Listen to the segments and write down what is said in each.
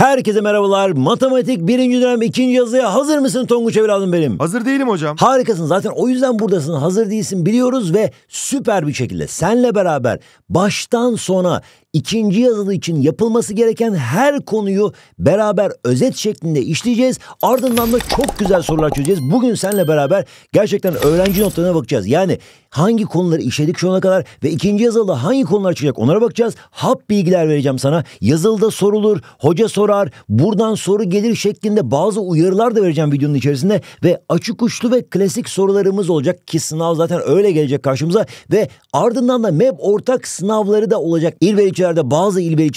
Herkese merhabalar. Matematik birinci dönem ikinci yazıya hazır mısın Tonguç evladım benim? Hazır değilim hocam. Harikasın zaten o yüzden buradasın. Hazır değilsin biliyoruz ve süper bir şekilde senle beraber baştan sona ikinci yazılı için yapılması gereken her konuyu beraber özet şeklinde işleyeceğiz. Ardından da çok güzel sorular çözeceğiz. Bugün seninle beraber gerçekten öğrenci notlarına bakacağız. Yani hangi konuları işledik şu ana kadar ve ikinci yazılıda hangi konular çıkacak onlara bakacağız. Hap bilgiler vereceğim sana. Yazılıda sorulur, hoca sorar, buradan soru gelir şeklinde bazı uyarılar da vereceğim videonun içerisinde ve açık uçlu ve klasik sorularımız olacak ki sınav zaten öyle gelecek karşımıza ve ardından da MEB ortak sınavları da olacak. İl ve içeride, bazı il ve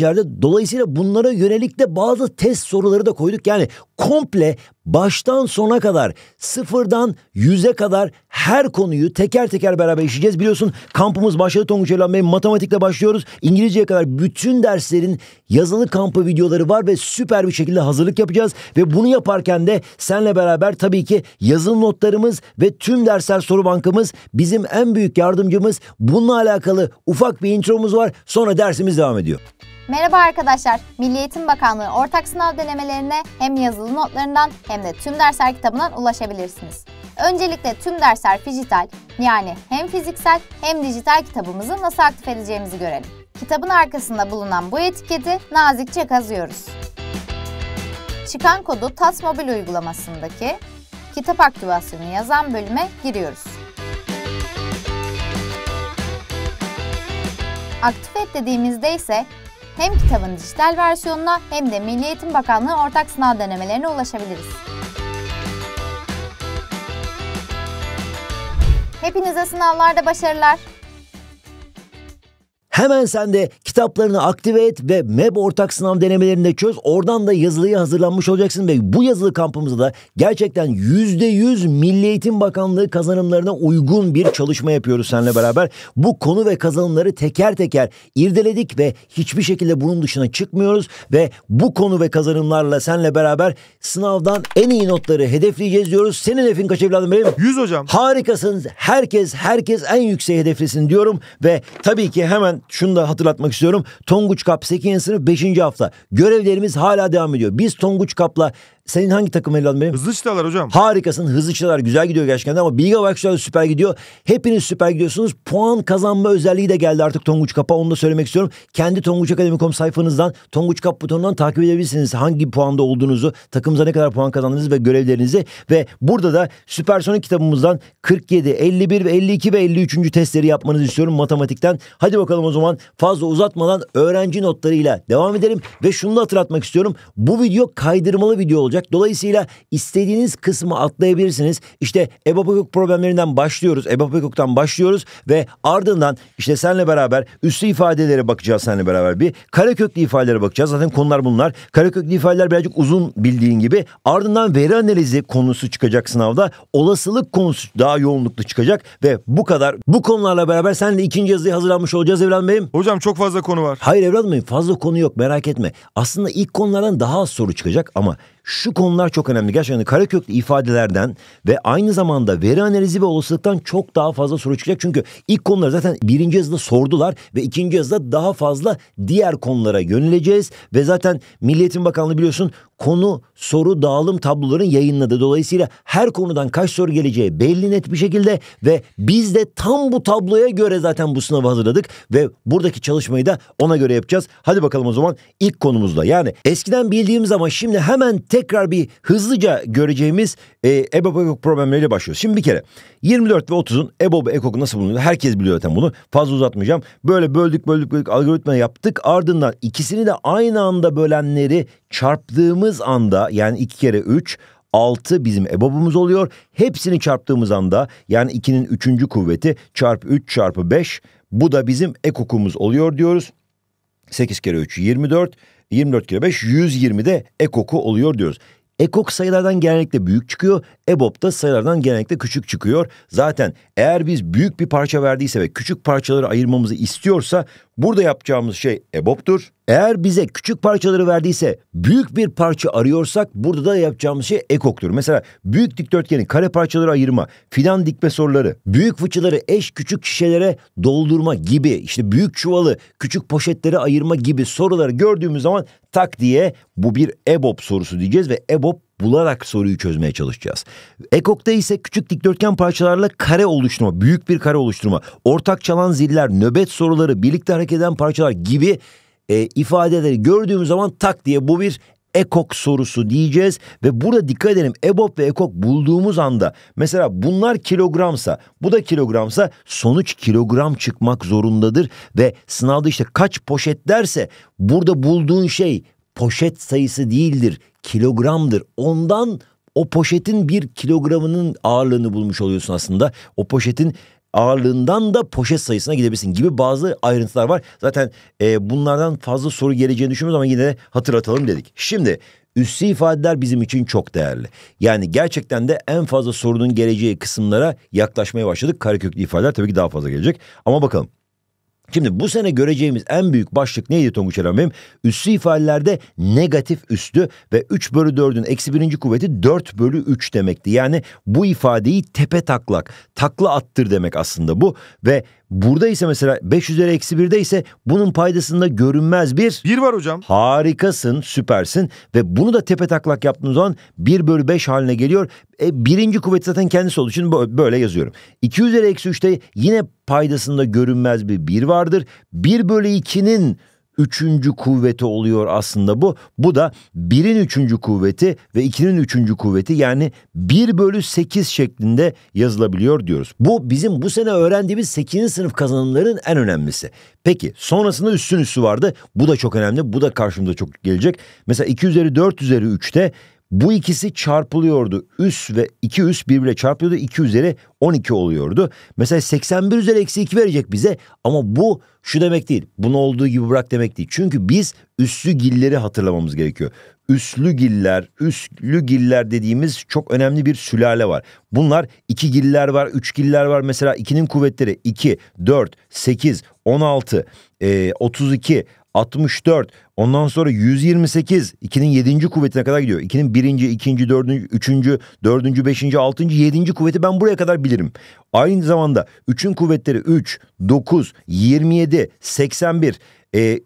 Dolayısıyla bunlara yönelik de bazı test soruları da koyduk. Yani komple baştan sona kadar sıfırdan yüze kadar her konuyu teker teker beraber işleyeceğiz. Biliyorsun kampımız başladı Tonguç Elan Bey. Matematikle başlıyoruz. İngilizceye kadar bütün derslerin yazılı kampı videoları var ve süper bir şekilde hazırlık yapacağız. Ve bunu yaparken de senle beraber tabii ki yazılı notlarımız ve tüm dersler soru bankamız bizim en büyük yardımcımız. Bununla alakalı ufak bir intromuz var. Sonra dersimiz devam ediyor. Merhaba arkadaşlar. Milli Eğitim Bakanlığı ortak sınav denemelerine hem yazılı notlarından hem de tüm dersler kitabından ulaşabilirsiniz. Öncelikle tüm dersler dijital yani hem fiziksel hem dijital kitabımızı nasıl aktif edeceğimizi görelim. Kitabın arkasında bulunan bu etiketi nazikçe kazıyoruz. Çıkan kodu TAS mobil uygulamasındaki kitap aktivasyonu yazan bölüme giriyoruz. Aktif et dediğimizde ise hem kitabın dijital versiyonuna hem de Milli Eğitim Bakanlığı ortak sınav denemelerine ulaşabiliriz. Hepinize sınavlarda başarılar. Hemen sen de kitaplarını aktive et ve MEB ortak sınav denemelerinde çöz. Oradan da yazılıya hazırlanmış olacaksın ve bu yazılı kampımızda da gerçekten %100 Milli Eğitim Bakanlığı kazanımlarına uygun bir çalışma yapıyoruz seninle beraber. Bu konu ve kazanımları teker teker irdeledik ve hiçbir şekilde bunun dışına çıkmıyoruz ve bu konu ve kazanımlarla seninle beraber sınavdan en iyi notları hedefleyeceğiz diyoruz. Senin hedefin kaç evladım benim? 100 hocam. Harikasınız. Herkes herkes en yüksek hedeflesin diyorum ve tabii ki hemen şunu da hatırlatmak istiyorum. Tonguç Kap 8. sınıf 5. hafta. Görevlerimiz hala devam ediyor. Biz Tonguç Kap'la senin hangi takım evladım benim? Hızlı çıtalar hocam. Harikasın hızlı çıtalar güzel gidiyor gerçekten ama Bilge Bayraktar süper gidiyor. Hepiniz süper gidiyorsunuz. Puan kazanma özelliği de geldi artık Tonguç Kap'a onu da söylemek istiyorum. Kendi Tonguç Akademi.com sayfanızdan Tonguç Kap butonundan takip edebilirsiniz. Hangi puanda olduğunuzu, takımıza ne kadar puan kazandığınızı ve görevlerinizi ve burada da Süpersonik kitabımızdan 47, 51 ve 52 ve 53. testleri yapmanızı istiyorum matematikten. Hadi bakalım o zaman fazla uzatmadan öğrenci notlarıyla devam edelim ve şunu da hatırlatmak istiyorum. Bu video kaydırmalı video olacak olacak. Dolayısıyla istediğiniz kısmı atlayabilirsiniz. İşte EBAP hukuk problemlerinden başlıyoruz. EBAP hukuktan başlıyoruz ve ardından işte senle beraber üstü ifadelere bakacağız senle beraber. Bir karaköklü ifadelere bakacağız. Zaten konular bunlar. Karaköklü ifadeler birazcık uzun bildiğin gibi. Ardından veri analizi konusu çıkacak sınavda. Olasılık konusu daha yoğunluklu çıkacak ve bu kadar. Bu konularla beraber senle ikinci yazıya hazırlanmış olacağız Evren Bey'im. Hocam çok fazla konu var. Hayır evladım benim fazla konu yok merak etme. Aslında ilk konulardan daha az soru çıkacak ama şu konular çok önemli. Gerçekten karaköklü ifadelerden ve aynı zamanda veri analizi ve olasılıktan çok daha fazla soru çıkacak. Çünkü ilk konuları zaten birinci yazıda sordular ve ikinci yazıda daha fazla diğer konulara yöneleceğiz. Ve zaten Milliyetin Bakanlığı biliyorsun konu soru dağılım tablolarını yayınladı. Dolayısıyla her konudan kaç soru geleceği belli net bir şekilde ve biz de tam bu tabloya göre zaten bu sınavı hazırladık ve buradaki çalışmayı da ona göre yapacağız. Hadi bakalım o zaman ilk konumuzda yani eskiden bildiğimiz ama şimdi hemen tekrar bir hızlıca göreceğimiz e, EBOB ekok problemleriyle başlıyoruz. Şimdi bir kere 24 ve 30'un EBOB ekok nasıl bulunuyor? Herkes biliyor zaten bunu. Fazla uzatmayacağım. Böyle böldük böldük böldük algoritma yaptık. Ardından ikisini de aynı anda bölenleri çarptığımız çarptığımız anda yani 2 kere 3 6 bizim ebabımız oluyor. Hepsini çarptığımız anda yani 2'nin 3. kuvveti çarpı 3 çarpı 5 bu da bizim ekokumuz oluyor diyoruz. 8 kere 3 24 24 kere 5 120 de ekoku oluyor diyoruz. Ekok sayılardan genellikle büyük çıkıyor. EBOB da sayılardan genellikle küçük çıkıyor. Zaten eğer biz büyük bir parça verdiyse ve küçük parçaları ayırmamızı istiyorsa Burada yapacağımız şey EBOB'tur. Eğer bize küçük parçaları verdiyse büyük bir parça arıyorsak burada da yapacağımız şey ekoktur. Mesela büyük dikdörtgeni kare parçaları ayırma, fidan dikme soruları, büyük fıçıları eş küçük şişelere doldurma gibi, işte büyük çuvalı küçük poşetlere ayırma gibi soruları gördüğümüz zaman tak diye bu bir EBOB sorusu diyeceğiz ve EBOB bularak soruyu çözmeye çalışacağız. Ekok'ta ise küçük dikdörtgen parçalarla kare oluşturma, büyük bir kare oluşturma, ortak çalan ziller, nöbet soruları, birlikte hareket eden parçalar gibi e, ifadeleri gördüğümüz zaman tak diye bu bir ekok sorusu diyeceğiz ve burada dikkat edelim EBOB ve ekok bulduğumuz anda mesela bunlar kilogramsa bu da kilogramsa sonuç kilogram çıkmak zorundadır ve sınavda işte kaç poşet derse burada bulduğun şey poşet sayısı değildir, kilogramdır. Ondan o poşetin bir kilogramının ağırlığını bulmuş oluyorsun aslında. O poşetin ağırlığından da poşet sayısına gidebilirsin gibi bazı ayrıntılar var. Zaten e, bunlardan fazla soru geleceğini düşünmüyoruz ama yine de hatırlatalım dedik. Şimdi üssü ifadeler bizim için çok değerli. Yani gerçekten de en fazla sorunun geleceği kısımlara yaklaşmaya başladık. Kareköklü ifadeler tabii ki daha fazla gelecek. Ama bakalım Şimdi bu sene göreceğimiz en büyük başlık neydi Tonguç Eramim? Üssü ifadelerde negatif üstü ve 3 bölü 4'ün eksi birinci kuvveti 4 bölü 3 demekti. Yani bu ifadeyi tepe taklak, takla attır demek aslında bu. Ve Burada ise mesela 5 üzeri eksi 1'de ise bunun paydasında görünmez bir... bir var hocam. Harikasın, süpersin ve bunu da tepe taklak yaptığınız zaman 1 bölü 5 haline geliyor. E, birinci kuvvet zaten kendisi olduğu için böyle yazıyorum. 2 üzeri eksi 3'te yine paydasında görünmez bir 1 vardır. 1 bölü 2'nin üçüncü kuvveti oluyor aslında bu. Bu da birin üçüncü kuvveti ve ikinin üçüncü kuvveti yani bir bölü sekiz şeklinde yazılabiliyor diyoruz. Bu bizim bu sene öğrendiğimiz sekizinci sınıf kazanımların en önemlisi. Peki sonrasında üstün üstü vardı. Bu da çok önemli. Bu da karşımıza çok gelecek. Mesela 2 üzeri 4 üzeri 3'te bu ikisi çarpılıyordu. Üs ve 2 üs birbirle çarpıyordu. 2 üzeri 12 oluyordu. Mesela 81 üzeri eksi 2 verecek bize. Ama bu şu demek değil. Bunu olduğu gibi bırak demek değil. Çünkü biz üslü gilleri hatırlamamız gerekiyor. Üslü giller, üslü giller dediğimiz çok önemli bir sülale var. Bunlar iki giller var, üç giller var. Mesela 2'nin kuvvetleri 2, 4, 8, 16, 32, 64, ondan sonra 128, 2'nin 7. kuvvetine kadar gidiyor. 2'nin 1. 2. 4. 3. 4. 5. 6. 7. kuvveti ben buraya kadar bilirim. Aynı zamanda 3'ün kuvvetleri 3, 9, 27, 81,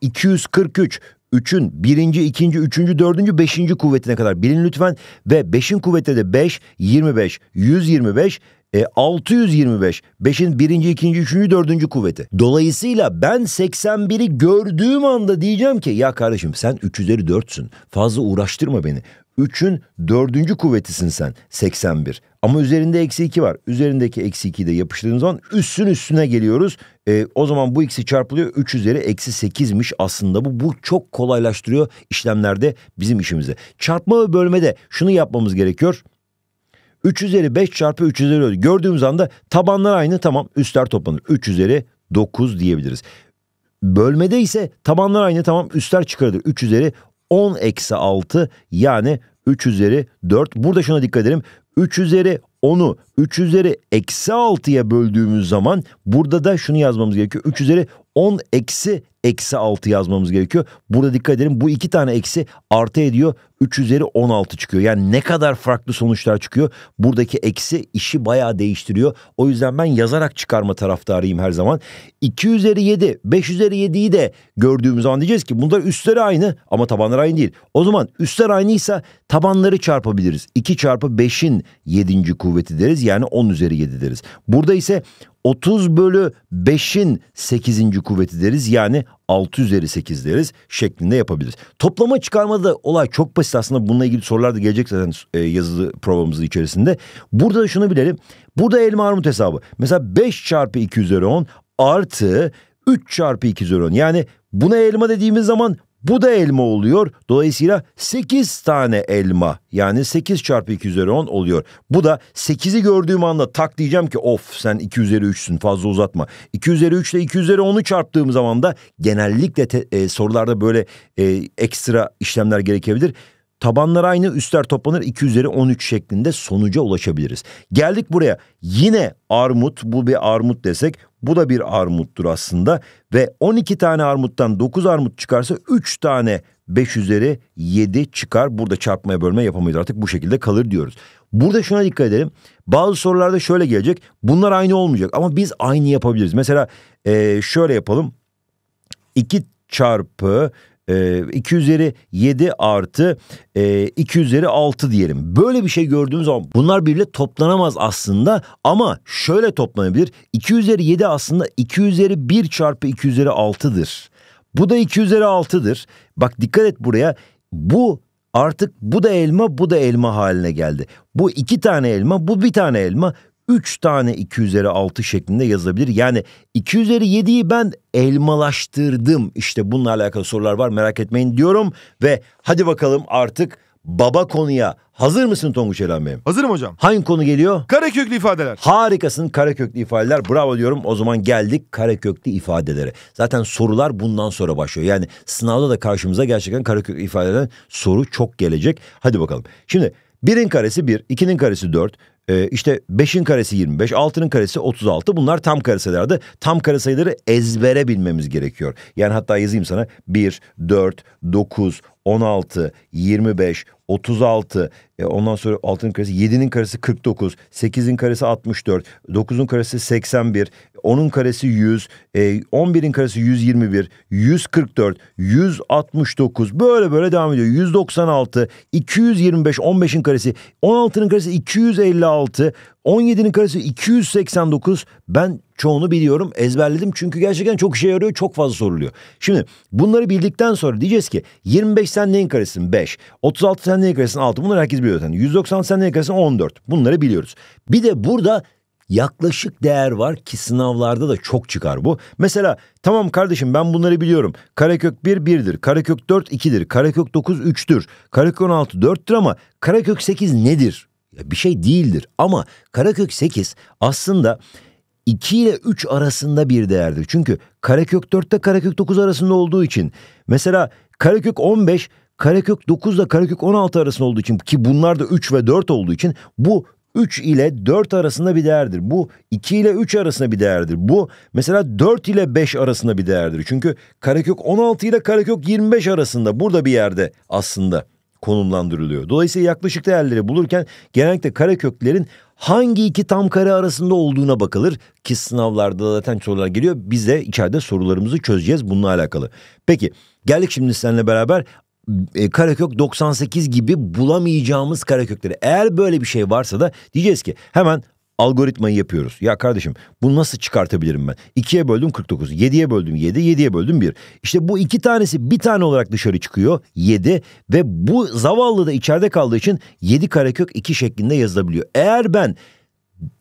243, 3'ün 1. 2. 3. 4. 5. kuvvetine kadar bilin lütfen ve 5'in kuvvetleri de 5, 25, 125 e, 625. 5'in 1. 2. 3. 4. kuvveti. Dolayısıyla ben 81'i gördüğüm anda diyeceğim ki ya kardeşim sen 3 üzeri 4'sün. Fazla uğraştırma beni. 3'ün 4. kuvvetisin sen 81. Ama üzerinde eksi 2 var. Üzerindeki eksi 2'yi de yapıştırdığımız zaman üstün üstüne geliyoruz. E, o zaman bu ikisi çarpılıyor. 3 üzeri eksi 8'miş aslında bu. Bu çok kolaylaştırıyor işlemlerde bizim işimizi. Çarpma ve bölmede şunu yapmamız gerekiyor. 3 üzeri 5 çarpı 3 üzeri 4. Gördüğümüz anda tabanlar aynı tamam üstler toplanır. 3 üzeri 9 diyebiliriz. Bölmede ise tabanlar aynı tamam üstler çıkarılır. 3 üzeri 10 eksi 6 yani 3 üzeri 4. Burada şuna dikkat edelim. 3 üzeri 10'u 3 üzeri eksi 6'ya böldüğümüz zaman burada da şunu yazmamız gerekiyor. 3 üzeri 10 eksi eksi 6 yazmamız gerekiyor. Burada dikkat edelim bu iki tane eksi artı ediyor 3 üzeri 16 çıkıyor. Yani ne kadar farklı sonuçlar çıkıyor. Buradaki eksi işi bayağı değiştiriyor. O yüzden ben yazarak çıkarma taraftarıyım her zaman. 2 üzeri 7 5 üzeri 7'yi de gördüğümüz zaman diyeceğiz ki bunlar üstleri aynı ama tabanları aynı değil. O zaman üstler aynıysa tabanları çarpabiliriz. 2 çarpı 5'in 7. kuvveti deriz yani 10 üzeri 7 deriz. Burada ise 30 bölü 5'in 8. kuvveti deriz. Yani 6 üzeri 8 deriz şeklinde yapabiliriz. Toplama çıkarmada olay çok basit aslında bununla ilgili sorular da gelecek zaten e, yazılı provamızın içerisinde. Burada da şunu bilelim. Burada elma armut hesabı. Mesela 5 çarpı 2 üzeri 10 artı 3 çarpı 2 üzeri 10. Yani buna elma dediğimiz zaman bu da elma oluyor. Dolayısıyla 8 tane elma yani 8 çarpı 2 üzeri 10 oluyor. Bu da 8'i gördüğüm anda tak diyeceğim ki of sen 2 üzeri 3'sün fazla uzatma. 2 üzeri 3 ile 2 üzeri 10'u çarptığım zaman da genellikle te, e, sorularda böyle e, ekstra işlemler gerekebilir. Tabanlar aynı üstler toplanır 2 üzeri 13 şeklinde sonuca ulaşabiliriz. Geldik buraya yine armut bu bir armut desek bu da bir armuttur aslında. Ve 12 tane armuttan 9 armut çıkarsa 3 tane 5 üzeri 7 çıkar. Burada çarpmaya bölme yapamayız artık bu şekilde kalır diyoruz. Burada şuna dikkat edelim. Bazı sorularda şöyle gelecek. Bunlar aynı olmayacak ama biz aynı yapabiliriz. Mesela ee, şöyle yapalım. 2 çarpı e, ee, 2 üzeri 7 artı e, 2 üzeri 6 diyelim. Böyle bir şey gördüğümüz zaman bunlar birbirle toplanamaz aslında ama şöyle toplanabilir. 2 üzeri 7 aslında 2 üzeri 1 çarpı 2 üzeri 6'dır. Bu da 2 üzeri 6'dır. Bak dikkat et buraya. Bu artık bu da elma bu da elma haline geldi. Bu iki tane elma bu bir tane elma. 3 tane 2 üzeri 6 şeklinde yazabilir Yani 2 üzeri 7'yi ben elmalaştırdım. İşte bununla alakalı sorular var merak etmeyin diyorum. Ve hadi bakalım artık baba konuya hazır mısın Tonguç Elan Bey'im? Hazırım hocam. Hangi konu geliyor? Kareköklü ifadeler. Harikasın kareköklü ifadeler. Bravo diyorum. O zaman geldik kareköklü ifadelere. Zaten sorular bundan sonra başlıyor. Yani sınavda da karşımıza gerçekten kareköklü ifadelerden soru çok gelecek. Hadi bakalım. Şimdi birin karesi bir ikinin karesi dört ee, işte 5'in karesi 25, 6'nın karesi 36. Bunlar tam kare sayılardı. Tam kare sayıları ezbere bilmemiz gerekiyor. Yani hatta yazayım sana 1, 4, 9, 16, 25, 36, e ondan sonra 6'nın karesi 7'nin karesi 49, 8'in karesi 64, 9'un karesi 81, 10'un karesi 100, e, 11'in karesi 121, 144, 169 böyle böyle devam ediyor. 196, 225, 15'in karesi, 16'nın karesi 256, 26, 17'nin karesi 289. Ben çoğunu biliyorum ezberledim çünkü gerçekten çok işe yarıyor çok fazla soruluyor. Şimdi bunları bildikten sonra diyeceğiz ki 25 sen neyin karesinin 5, 36 sen neyin karesinin 6 bunları herkes biliyor zaten. 190 sen neyin karesinin 14 bunları biliyoruz. Bir de burada yaklaşık değer var ki sınavlarda da çok çıkar bu. Mesela tamam kardeşim ben bunları biliyorum. Karekök 1 1'dir, karekök 4 2'dir, karekök 9 3'tür, karekök 16 4'tür ama karekök 8 nedir? bir şey değildir. Ama karakök 8 aslında 2 ile 3 arasında bir değerdir. Çünkü karekök 4 ile karekök 9 arasında olduğu için mesela karekök 15 karekök 9 ile karekök 16 arasında olduğu için ki bunlar da 3 ve 4 olduğu için bu 3 ile 4 arasında bir değerdir. Bu 2 ile 3 arasında bir değerdir. Bu mesela 4 ile 5 arasında bir değerdir. Çünkü karekök 16 ile karekök 25 arasında burada bir yerde aslında konumlandırılıyor. Dolayısıyla yaklaşık değerleri bulurken genellikle kare köklerin hangi iki tam kare arasında olduğuna bakılır ki sınavlarda zaten sorular geliyor. Biz de içeride sorularımızı çözeceğiz bununla alakalı. Peki geldik şimdi seninle beraber e, karekök 98 gibi bulamayacağımız karekökleri. Eğer böyle bir şey varsa da diyeceğiz ki hemen algoritmayı yapıyoruz. Ya kardeşim bu nasıl çıkartabilirim ben? 2'ye böldüm 49, 7'ye böldüm 7, 7'ye böldüm 1. İşte bu iki tanesi bir tane olarak dışarı çıkıyor 7 ve bu zavallı da içeride kaldığı için 7 karekök 2 şeklinde yazılabiliyor. Eğer ben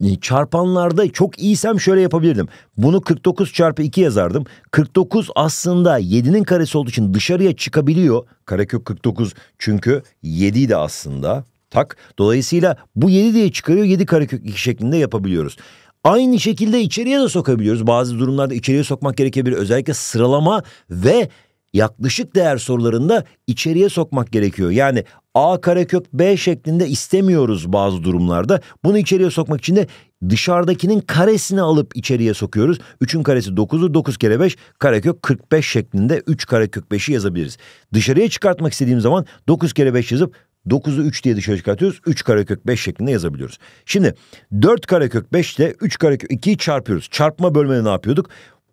e, çarpanlarda çok iyiysem şöyle yapabilirdim. Bunu 49 çarpı 2 yazardım. 49 aslında 7'nin karesi olduğu için dışarıya çıkabiliyor. Karekök 49 çünkü 7 de aslında tak. Dolayısıyla bu 7 diye çıkarıyor 7 karekök şeklinde yapabiliyoruz. Aynı şekilde içeriye de sokabiliyoruz. Bazı durumlarda içeriye sokmak gerekebilir. Özellikle sıralama ve yaklaşık değer sorularında içeriye sokmak gerekiyor. Yani A karekök B şeklinde istemiyoruz bazı durumlarda. Bunu içeriye sokmak için de dışarıdakinin karesini alıp içeriye sokuyoruz. 3'ün karesi 9'u 9 kere 5 karekök 45 şeklinde 3 karekök 5'i yazabiliriz. Dışarıya çıkartmak istediğim zaman 9 kere 5 yazıp 9'u 3 diye dışarı çıkartıyoruz. 3 karekök 5 şeklinde yazabiliyoruz. Şimdi 4 karekök 5 ile 3 karekök 2'yi çarpıyoruz. Çarpma bölmede ne yapıyorduk?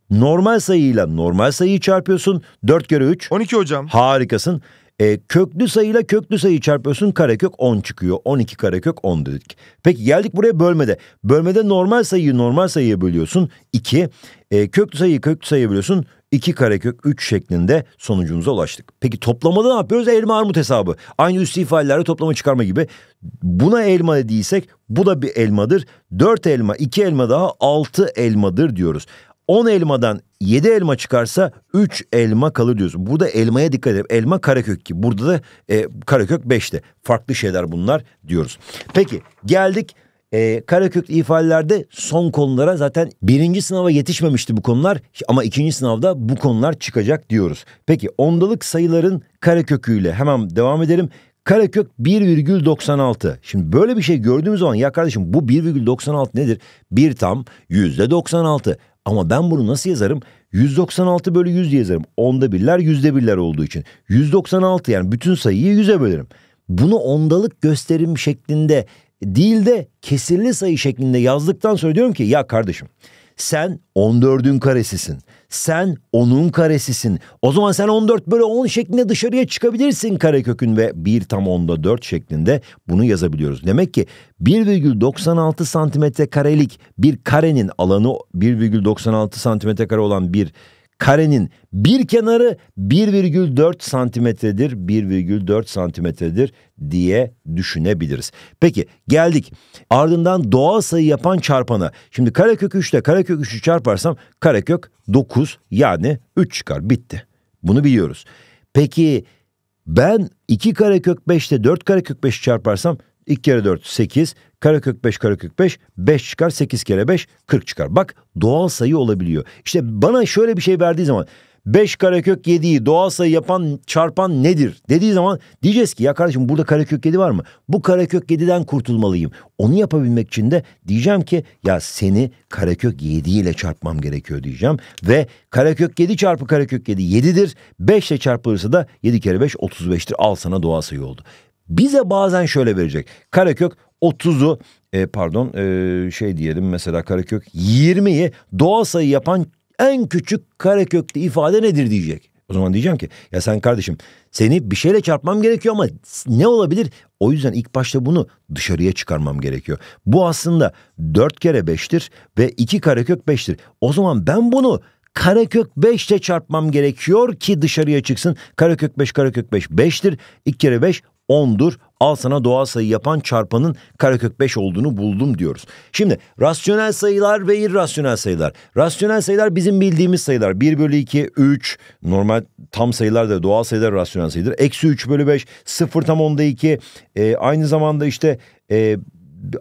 Normal sayıyla normal sayıyı çarpıyorsun. 4 kere 3. 12 hocam. Harikasın. E, köklü sayıyla köklü sayıyı çarpıyorsun karekök 10 çıkıyor. 12 karekök 10 dedik. Peki geldik buraya bölmede. Bölmede normal sayıyı normal sayıya bölüyorsun 2. E, köklü sayıyı köklü sayıya bölüyorsun 2 karekök 3 şeklinde sonucumuza ulaştık. Peki toplamada ne yapıyoruz? Elma armut hesabı. Aynı üstü ifadelerle toplama çıkarma gibi. Buna elma dediysek bu da bir elmadır. 4 elma 2 elma daha 6 elmadır diyoruz. 10 elmadan 7 elma çıkarsa 3 elma kalır diyoruz. Burada elmaya dikkat edelim. Elma karekök ki burada da e, karekök 5'te. Farklı şeyler bunlar diyoruz. Peki geldik e, karakök ifadelerde son konulara zaten birinci sınava yetişmemişti bu konular ama ikinci sınavda bu konular çıkacak diyoruz. Peki ondalık sayıların kareköküyle hemen devam edelim. Karakök 1,96. Şimdi böyle bir şey gördüğümüz zaman ya kardeşim bu 1,96 nedir? Bir tam %96. Ama ben bunu nasıl yazarım? 196 bölü 100 diye yazarım. Onda birler yüzde birler olduğu için. 196 yani bütün sayıyı 100'e bölerim. Bunu ondalık gösterim şeklinde değil de kesirli sayı şeklinde yazdıktan sonra diyorum ki ya kardeşim sen 14'ün karesisin. Sen onun karesisin. O zaman sen 14 bölü 10 şeklinde dışarıya çıkabilirsin karekökün ve 1 tam onda 4 şeklinde bunu yazabiliyoruz. Demek ki 1,96 santimetre karelik bir karenin alanı 1,96 santimetre kare olan bir karenin bir kenarı 1,4 santimetredir, 1,4 santimetredir diye düşünebiliriz. Peki geldik ardından doğal sayı yapan çarpana. Şimdi karekök 3 ile karekök 3'ü çarparsam karekök 9 yani 3 çıkar bitti. Bunu biliyoruz. Peki ben 2 karekök 5 ile 4 karekök 5'i çarparsam 2 kere 4 8. Karekök 5 karekök 5. 5 çıkar 8 kere 5 40 çıkar. Bak doğal sayı olabiliyor. İşte bana şöyle bir şey verdiği zaman 5 karekök 7'yi doğal sayı yapan çarpan nedir dediği zaman diyeceğiz ki ya kardeşim burada karekök 7 var mı? Bu karekök 7'den kurtulmalıyım. Onu yapabilmek için de diyeceğim ki ya seni karekök 7 ile çarpmam gerekiyor diyeceğim. Ve karekök 7 çarpı karekök 7 7'dir. 5 ile çarpılırsa da 7 kere 5 35'tir. Al sana doğal sayı oldu bize bazen şöyle verecek. Karakök 30'u e, pardon e, şey diyelim mesela Karakök 20'yi doğal sayı yapan en küçük Karakök'te ifade nedir diyecek. O zaman diyeceğim ki ya sen kardeşim seni bir şeyle çarpmam gerekiyor ama ne olabilir? O yüzden ilk başta bunu dışarıya çıkarmam gerekiyor. Bu aslında 4 kere 5'tir ve 2 karekök 5'tir. O zaman ben bunu karekök 5 ile çarpmam gerekiyor ki dışarıya çıksın. Karekök 5 karekök 5 5'tir. 2 kere 5 10'dur. Al sana doğal sayı yapan çarpanın karekök 5 olduğunu buldum diyoruz. Şimdi rasyonel sayılar ve irrasyonel sayılar. Rasyonel sayılar bizim bildiğimiz sayılar. 1 bölü 2, 3 normal tam sayılar da doğal sayılar rasyonel sayıdır. Eksi 3 bölü 5, 0 tam onda 2. E, ee, aynı zamanda işte e,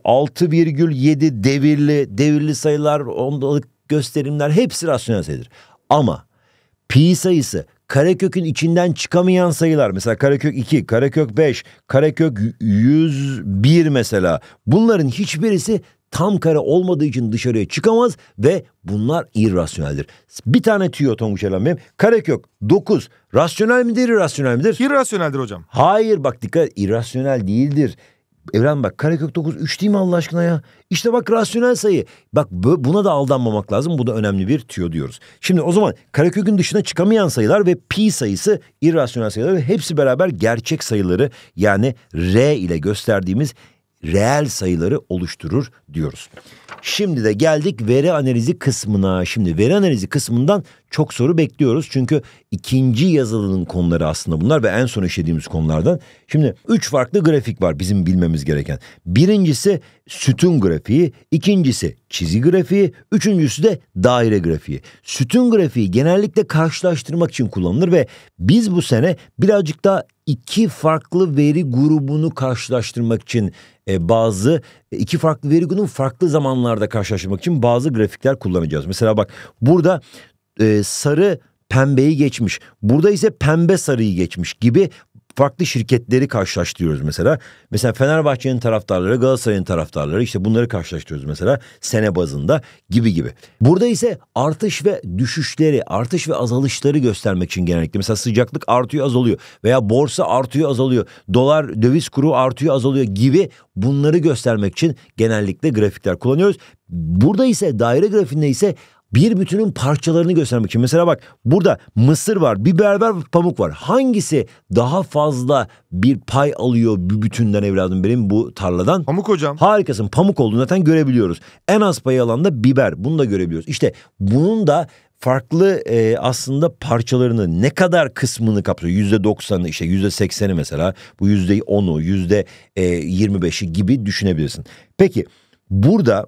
6,7 devirli, devirli sayılar, ondalık gösterimler hepsi rasyonel sayıdır. Ama pi sayısı karekökün içinden çıkamayan sayılar mesela karekök 2, karekök 5, karekök 101 mesela bunların hiçbirisi tam kare olmadığı için dışarıya çıkamaz ve bunlar irrasyoneldir. Bir tane tüyo Tonguç Elan benim. Karekök 9 rasyonel midir irrasyonel midir? İrrasyoneldir hocam. Hayır bak dikkat irrasyonel değildir. Evren bak kare kök 9 3 değil mi Allah aşkına ya? İşte bak rasyonel sayı. Bak buna da aldanmamak lazım. Bu da önemli bir tüyo diyoruz. Şimdi o zaman karekökün dışına çıkamayan sayılar ve pi sayısı irrasyonel sayılar hepsi beraber gerçek sayıları yani r ile gösterdiğimiz reel sayıları oluşturur diyoruz. Şimdi de geldik veri analizi kısmına. Şimdi veri analizi kısmından çok soru bekliyoruz. Çünkü ikinci yazılının konuları aslında bunlar ve en son işlediğimiz konulardan. Şimdi üç farklı grafik var bizim bilmemiz gereken. Birincisi sütun grafiği, ikincisi çizgi grafiği, üçüncüsü de daire grafiği. Sütun grafiği genellikle karşılaştırmak için kullanılır ve biz bu sene birazcık daha iki farklı veri grubunu karşılaştırmak için e, bazı e, iki farklı veri grubunu farklı zamanlarda karşılaştırmak için bazı grafikler kullanacağız. Mesela bak burada e, sarı pembeyi geçmiş. Burada ise pembe sarıyı geçmiş gibi farklı şirketleri karşılaştırıyoruz mesela. Mesela Fenerbahçe'nin taraftarları, Galatasaray'ın taraftarları işte bunları karşılaştırıyoruz mesela sene bazında gibi gibi. Burada ise artış ve düşüşleri, artış ve azalışları göstermek için genellikle mesela sıcaklık artıyor azalıyor veya borsa artıyor azalıyor, dolar döviz kuru artıyor azalıyor gibi bunları göstermek için genellikle grafikler kullanıyoruz. Burada ise daire grafiğinde ise bir bütünün parçalarını göstermek için. Mesela bak burada mısır var, biber var, pamuk var. Hangisi daha fazla bir pay alıyor bir bütünden evladım benim bu tarladan? Pamuk hocam. Harikasın. Pamuk olduğunu zaten görebiliyoruz. En az pay alan da biber. Bunu da görebiliyoruz. İşte bunun da farklı e, aslında parçalarını ne kadar kısmını kapsıyor? Yüzde doksanı işte yüzde sekseni mesela bu yüzde onu yüzde e, yirmi beşi gibi düşünebilirsin. Peki burada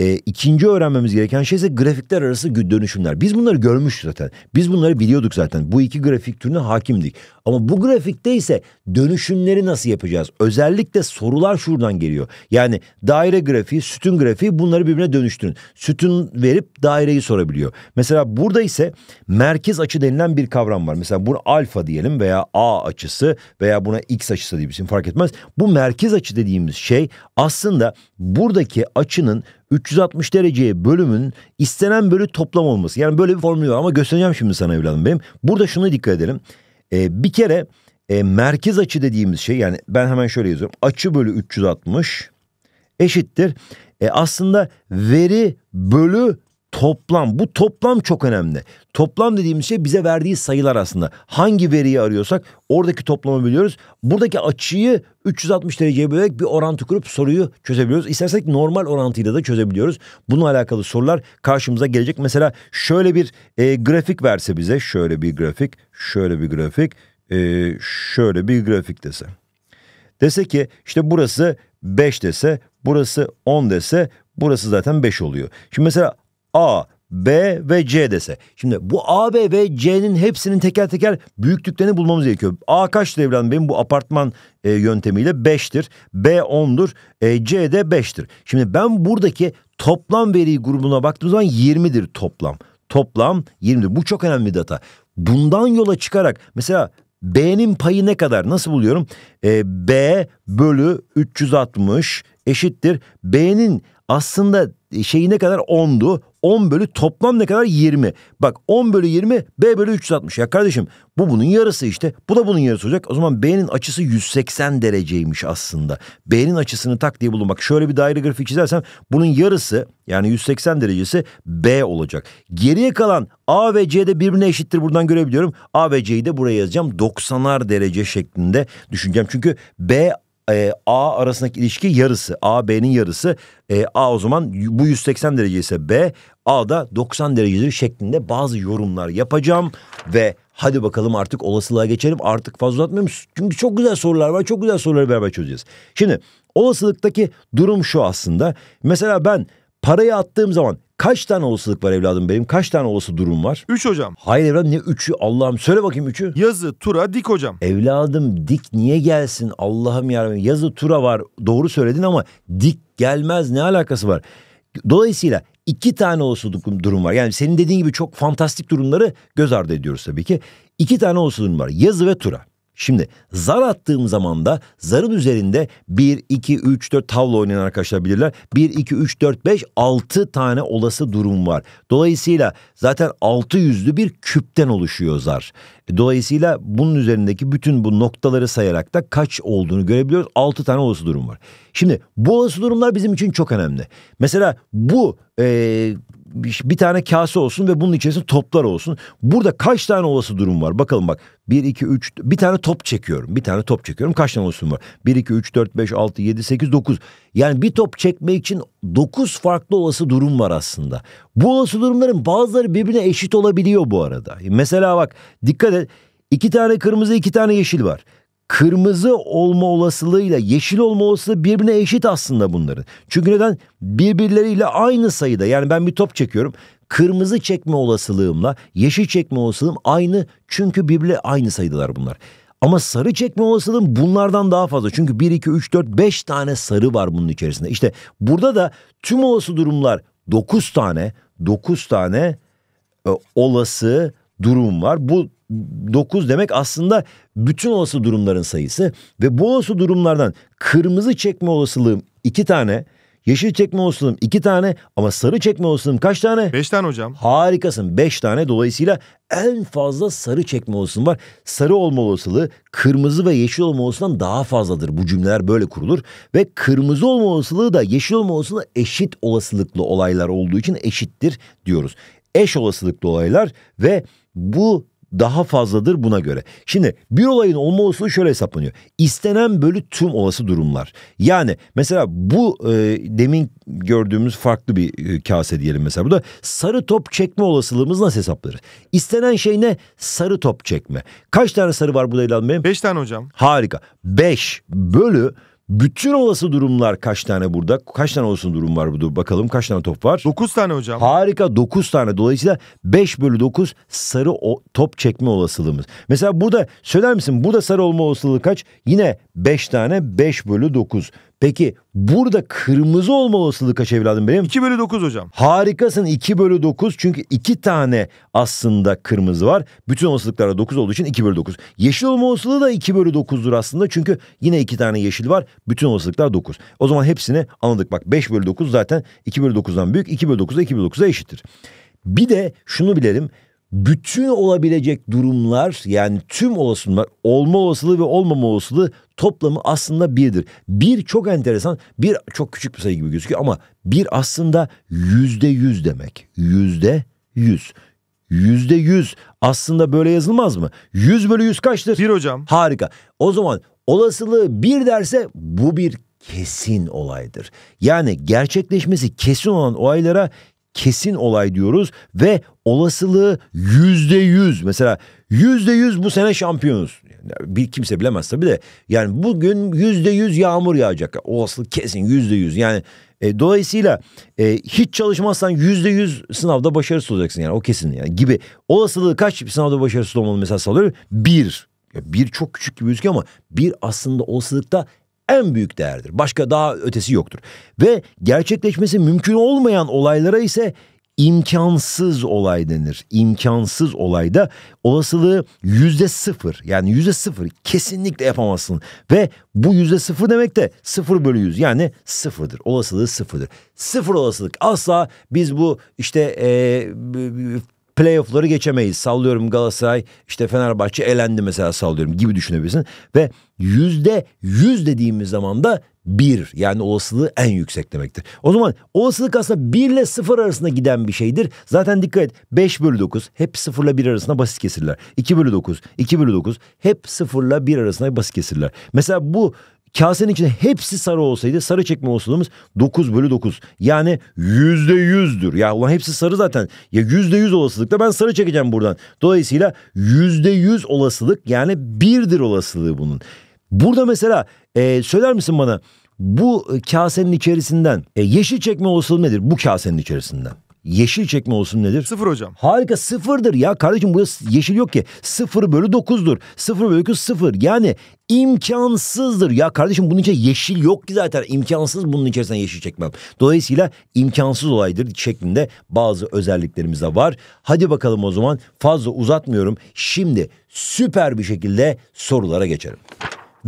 e, ikinci öğrenmemiz gereken şey ise grafikler arası dönüşümler. Biz bunları görmüştük zaten. Biz bunları biliyorduk zaten. Bu iki grafik türüne hakimdik. Ama bu grafikte ise dönüşümleri nasıl yapacağız? Özellikle sorular şuradan geliyor. Yani daire grafiği, sütun grafiği bunları birbirine dönüştürün. Sütun verip daireyi sorabiliyor. Mesela burada ise merkez açı denilen bir kavram var. Mesela bunu alfa diyelim veya A açısı veya buna X açısı diyebilirsin şey, fark etmez. Bu merkez açı dediğimiz şey aslında buradaki açının 360 dereceye bölümün istenen bölü toplam olması. Yani böyle bir formül var ama göstereceğim şimdi sana evladım benim. Burada şuna dikkat edelim. E, bir kere e, merkez açı dediğimiz şey yani ben hemen şöyle yazıyorum. Açı bölü 360 eşittir. E, aslında veri bölü toplam bu toplam çok önemli. Toplam dediğimiz şey bize verdiği sayılar aslında. Hangi veriyi arıyorsak oradaki toplamı biliyoruz. Buradaki açıyı 360 dereceye bölerek bir orantı kurup soruyu çözebiliyoruz. İstersek normal orantıyla da çözebiliyoruz. Bununla alakalı sorular karşımıza gelecek. Mesela şöyle bir e, grafik verse bize şöyle bir grafik, şöyle bir grafik, e, şöyle bir grafik dese. Dese ki işte burası 5 dese, burası 10 dese burası zaten 5 oluyor. Şimdi mesela A, B ve C dese. Şimdi bu A, B ve C'nin hepsinin teker teker büyüklüklerini bulmamız gerekiyor. A kaçtır evladım? benim bu apartman e, yöntemiyle 5'tir. B 10'dur. E, C de 5'tir. Şimdi ben buradaki toplam veri grubuna baktığım zaman 20'dir toplam. Toplam 20'dir. Bu çok önemli data. Bundan yola çıkarak mesela B'nin payı ne kadar? Nasıl buluyorum? E, B bölü 360 eşittir. B'nin aslında şeyi ne kadar 10'du. 10 bölü toplam ne kadar 20. Bak 10 bölü 20 B bölü 360. Ya kardeşim bu bunun yarısı işte. Bu da bunun yarısı olacak. O zaman B'nin açısı 180 dereceymiş aslında. B'nin açısını tak diye bulun. Bak şöyle bir daire grafiği çizersem bunun yarısı yani 180 derecesi B olacak. Geriye kalan A ve C de birbirine eşittir. Buradan görebiliyorum. A ve C'yi de buraya yazacağım. 90'ar derece şeklinde düşüneceğim. Çünkü B e, A arasındaki ilişki yarısı. A B'nin yarısı. E, A o zaman bu 180 derece ise B. A da 90 derecedir şeklinde bazı yorumlar yapacağım. Ve hadi bakalım artık olasılığa geçelim. Artık fazla uzatmıyoruz Çünkü çok güzel sorular var. Çok güzel soruları beraber çözeceğiz. Şimdi olasılıktaki durum şu aslında. Mesela ben parayı attığım zaman Kaç tane olasılık var evladım benim? Kaç tane olası durum var? Üç hocam. Hayır evladım ne üçü? Allah'ım söyle bakayım üçü. Yazı, tura, dik hocam. Evladım dik niye gelsin? Allah'ım yarabbim. Yazı, tura var. Doğru söyledin ama dik gelmez. Ne alakası var? Dolayısıyla iki tane olasılık durum var. Yani senin dediğin gibi çok fantastik durumları göz ardı ediyoruz tabii ki. İki tane olasılık durum var. Yazı ve tura. Şimdi zar attığım zaman da zarın üzerinde 1, 2, 3, 4 tavla oynayan arkadaşlar bilirler. 1, 2, 3, 4, 5, 6 tane olası durum var. Dolayısıyla zaten 6 yüzlü bir küpten oluşuyor zar. E, dolayısıyla bunun üzerindeki bütün bu noktaları sayarak da kaç olduğunu görebiliyoruz. 6 tane olası durum var. Şimdi bu olası durumlar bizim için çok önemli. Mesela bu e, şey, bir tane kase olsun ve bunun içerisinde toplar olsun. Burada kaç tane olası durum var? Bakalım bak. 1 2 3 bir tane top çekiyorum. Bir tane top çekiyorum. Kaç tane olası durum var? 1 2 3 4 5 6 7 8 9. Yani bir top çekme için 9 farklı olası durum var aslında. Bu olası durumların bazıları birbirine eşit olabiliyor bu arada. Mesela bak dikkat et. 2 tane kırmızı, 2 tane yeşil var kırmızı olma olasılığıyla yeşil olma olasılığı birbirine eşit aslında bunların. Çünkü neden? Birbirleriyle aynı sayıda. Yani ben bir top çekiyorum. Kırmızı çekme olasılığımla yeşil çekme olasılığım aynı. Çünkü birbirle aynı sayıdalar bunlar. Ama sarı çekme olasılığım bunlardan daha fazla. Çünkü 1, 2, 3, 4, 5 tane sarı var bunun içerisinde. İşte burada da tüm olası durumlar 9 tane, 9 tane e, olası durum var. Bu 9 demek aslında bütün olası durumların sayısı ve bu olası durumlardan kırmızı çekme olasılığım iki tane, yeşil çekme olasılığım iki tane ama sarı çekme olasılığım kaç tane? Beş tane hocam. Harikasın beş tane dolayısıyla en fazla sarı çekme olasılığım var. Sarı olma olasılığı kırmızı ve yeşil olma olasılığından daha fazladır. Bu cümleler böyle kurulur ve kırmızı olma olasılığı da yeşil olma olasılığı eşit olasılıklı olaylar olduğu için eşittir diyoruz. Eş olasılıklı olaylar ve bu daha fazladır buna göre. Şimdi bir olayın olma olasılığı şöyle hesaplanıyor. İstenen bölü tüm olası durumlar. Yani mesela bu e, demin gördüğümüz farklı bir e, kase diyelim mesela. Bu da sarı top çekme olasılığımız nasıl hesaplanır? İstenen şey ne? Sarı top çekme. Kaç tane sarı var burada İlhan Bey? Beş tane hocam. Harika. Beş bölü bütün olası durumlar kaç tane burada? Kaç tane olası durum var burada? Bakalım kaç tane top var? 9 tane hocam. Harika 9 tane. Dolayısıyla 5 bölü 9 sarı o, top çekme olasılığımız. Mesela burada söyler misin? Burada sarı olma olasılığı kaç? Yine 5 tane 5 bölü 9. Peki burada kırmızı olma olasılığı kaç evladım benim? 2 bölü 9 hocam. Harikasın 2 bölü 9 çünkü 2 tane aslında kırmızı var. Bütün olasılıklarda 9 olduğu için 2 bölü 9. Yeşil olma olasılığı da 2 bölü 9'dur aslında çünkü yine 2 tane yeşil var. Bütün olasılıklar 9. O zaman hepsini anladık. Bak 5 bölü 9 zaten 2 bölü 9'dan büyük. 2 bölü 9 da 2 bölü 9'a eşittir. Bir de şunu bilelim bütün olabilecek durumlar yani tüm olasılıklar olma olasılığı ve olmama olasılığı toplamı aslında birdir. Bir çok enteresan bir çok küçük bir sayı gibi gözüküyor ama bir aslında yüzde yüz demek. Yüzde yüz. Yüzde yüz aslında böyle yazılmaz mı? Yüz bölü yüz kaçtır? Bir hocam. Harika. O zaman olasılığı bir derse bu bir kesin olaydır. Yani gerçekleşmesi kesin olan olaylara kesin olay diyoruz ve olasılığı yüzde yüz mesela yüzde yüz bu sene şampiyonuz. bir kimse bilemez tabi de yani bugün yüzde yüz yağmur yağacak olasılık kesin yüzde yüz yani e, dolayısıyla e, hiç çalışmazsan yüzde yüz sınavda başarısız olacaksın yani o kesin yani gibi olasılığı kaç sınavda başarısız olmalı mesela sallıyorum bir. Ya bir çok küçük gibi gözüküyor ama bir aslında olasılıkta en büyük değerdir. Başka daha ötesi yoktur. Ve gerçekleşmesi mümkün olmayan olaylara ise imkansız olay denir. İmkansız olayda olasılığı yüzde sıfır yani yüzde sıfır kesinlikle yapamazsın. Ve bu yüzde sıfır demek de sıfır bölü yüz yani sıfırdır. Olasılığı sıfırdır. Sıfır olasılık asla biz bu işte e, playoff'ları geçemeyiz. Sallıyorum Galatasaray işte Fenerbahçe elendi mesela sallıyorum gibi düşünebilirsin. Ve yüzde yüz dediğimiz zaman da bir yani olasılığı en yüksek demektir. O zaman olasılık aslında bir ile sıfır arasında giden bir şeydir. Zaten dikkat et 5 bölü 9 hep sıfırla bir arasında basit kesirler. 2 bölü 9, 2 bölü 9 hep sıfırla bir arasında basit kesirler. Mesela bu kasenin içinde hepsi sarı olsaydı sarı çekme olasılığımız 9 bölü 9. Yani yüzde yüzdür. Ya ulan hepsi sarı zaten. Ya yüzde yüz olasılıkla ben sarı çekeceğim buradan. Dolayısıyla yüzde yüz olasılık yani birdir olasılığı bunun. Burada mesela e, söyler misin bana bu kasenin içerisinden e, yeşil çekme olasılığı nedir bu kasenin içerisinden? Yeşil çekme olsun nedir? Sıfır hocam. Harika sıfırdır ya kardeşim burada yeşil yok ki. Sıfır bölü dokuzdur. Sıfır bölü dokuz sıfır. Yani imkansızdır. Ya kardeşim bunun içinde yeşil yok ki zaten. imkansız bunun içerisinde yeşil çekmem. Dolayısıyla imkansız olaydır şeklinde bazı özelliklerimiz de var. Hadi bakalım o zaman fazla uzatmıyorum. Şimdi süper bir şekilde sorulara geçelim.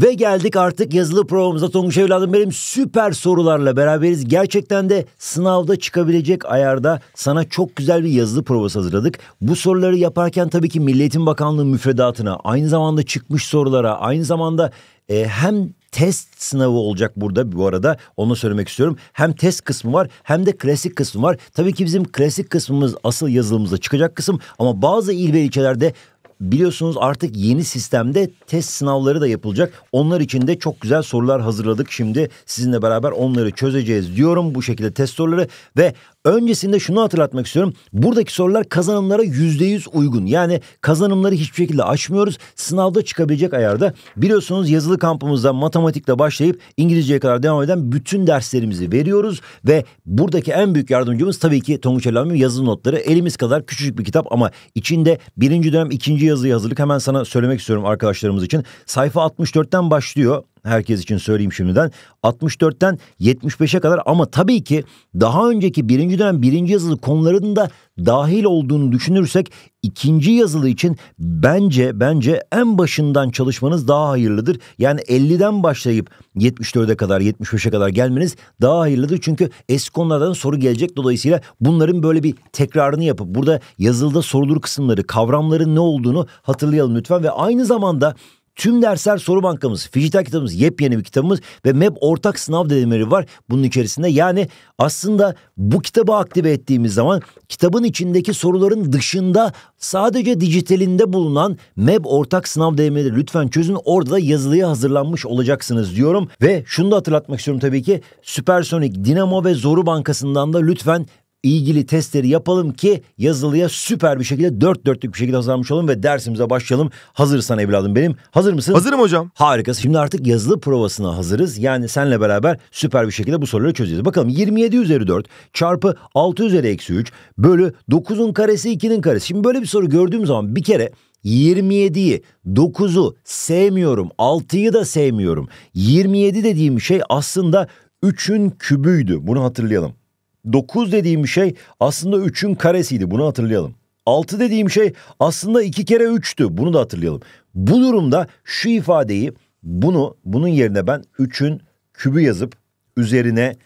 Ve geldik artık yazılı programımıza Tonguç evladım benim süper sorularla beraberiz. Gerçekten de sınavda çıkabilecek ayarda sana çok güzel bir yazılı provası hazırladık. Bu soruları yaparken tabii ki Milli Eğitim Bakanlığı müfredatına, aynı zamanda çıkmış sorulara, aynı zamanda e, hem test sınavı olacak burada bu arada onu söylemek istiyorum. Hem test kısmı var hem de klasik kısmı var. Tabii ki bizim klasik kısmımız asıl yazılımızda çıkacak kısım ama bazı il ve ilçelerde biliyorsunuz artık yeni sistemde test sınavları da yapılacak. Onlar için de çok güzel sorular hazırladık. Şimdi sizinle beraber onları çözeceğiz diyorum bu şekilde test soruları ve Öncesinde şunu hatırlatmak istiyorum. Buradaki sorular kazanımlara %100 uygun. Yani kazanımları hiçbir şekilde aşmıyoruz. Sınavda çıkabilecek ayarda. Biliyorsunuz yazılı kampımızda matematikle başlayıp İngilizceye kadar devam eden bütün derslerimizi veriyoruz. Ve buradaki en büyük yardımcımız tabii ki Tonguç Elami'nin yazılı notları. Elimiz kadar küçücük bir kitap ama içinde birinci dönem ikinci yazı hazırlık. Hemen sana söylemek istiyorum arkadaşlarımız için. Sayfa 64'ten başlıyor herkes için söyleyeyim şimdiden 64'ten 75'e kadar ama tabii ki daha önceki birinci dönem birinci yazılı konularının da dahil olduğunu düşünürsek ikinci yazılı için bence bence en başından çalışmanız daha hayırlıdır. Yani 50'den başlayıp 74'e kadar 75'e kadar gelmeniz daha hayırlıdır. Çünkü eski konulardan soru gelecek dolayısıyla bunların böyle bir tekrarını yapıp burada yazılıda sorulur kısımları kavramların ne olduğunu hatırlayalım lütfen ve aynı zamanda Tüm dersler soru bankamız, fijital kitabımız, yepyeni bir kitabımız ve MEP ortak sınav denemeleri var bunun içerisinde. Yani aslında bu kitabı aktive ettiğimiz zaman kitabın içindeki soruların dışında sadece dijitalinde bulunan MEP ortak sınav denemeleri lütfen çözün. Orada da yazılıya hazırlanmış olacaksınız diyorum. Ve şunu da hatırlatmak istiyorum tabii ki Süpersonik, Dinamo ve Zoru Bankası'ndan da lütfen ilgili testleri yapalım ki yazılıya süper bir şekilde dört dörtlük bir şekilde hazırlanmış olalım ve dersimize başlayalım. Hazırsan evladım benim. Hazır mısın? Hazırım hocam. Harikasın. Şimdi artık yazılı provasına hazırız. Yani senle beraber süper bir şekilde bu soruları çözeceğiz. Bakalım 27 üzeri 4 çarpı 6 üzeri eksi 3 bölü 9'un karesi 2'nin karesi. Şimdi böyle bir soru gördüğüm zaman bir kere 27'yi, 9'u sevmiyorum, 6'yı da sevmiyorum. 27 dediğim şey aslında 3'ün kübüydü. Bunu hatırlayalım. 9 dediğim şey aslında 3'ün karesiydi. Bunu hatırlayalım. 6 dediğim şey aslında 2 kere 3'tü. Bunu da hatırlayalım. Bu durumda şu ifadeyi bunu bunun yerine ben 3'ün kübü yazıp üzerine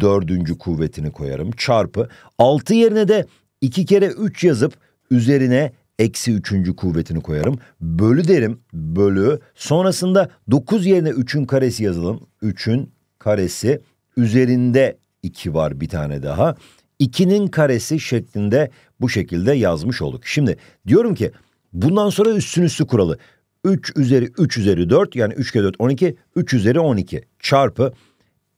dördüncü kuvvetini koyarım çarpı 6 yerine de 2 kere 3 yazıp üzerine eksi üçüncü kuvvetini koyarım. Bölü derim bölü sonrasında 9 yerine 3'ün karesi yazalım. 3'ün karesi üzerinde 2 var bir tane daha. 2'nin karesi şeklinde bu şekilde yazmış olduk. Şimdi diyorum ki bundan sonra üstün üstü kuralı. 3 üzeri 3 üzeri 4 yani 3 kere 4 12 3 üzeri 12 çarpı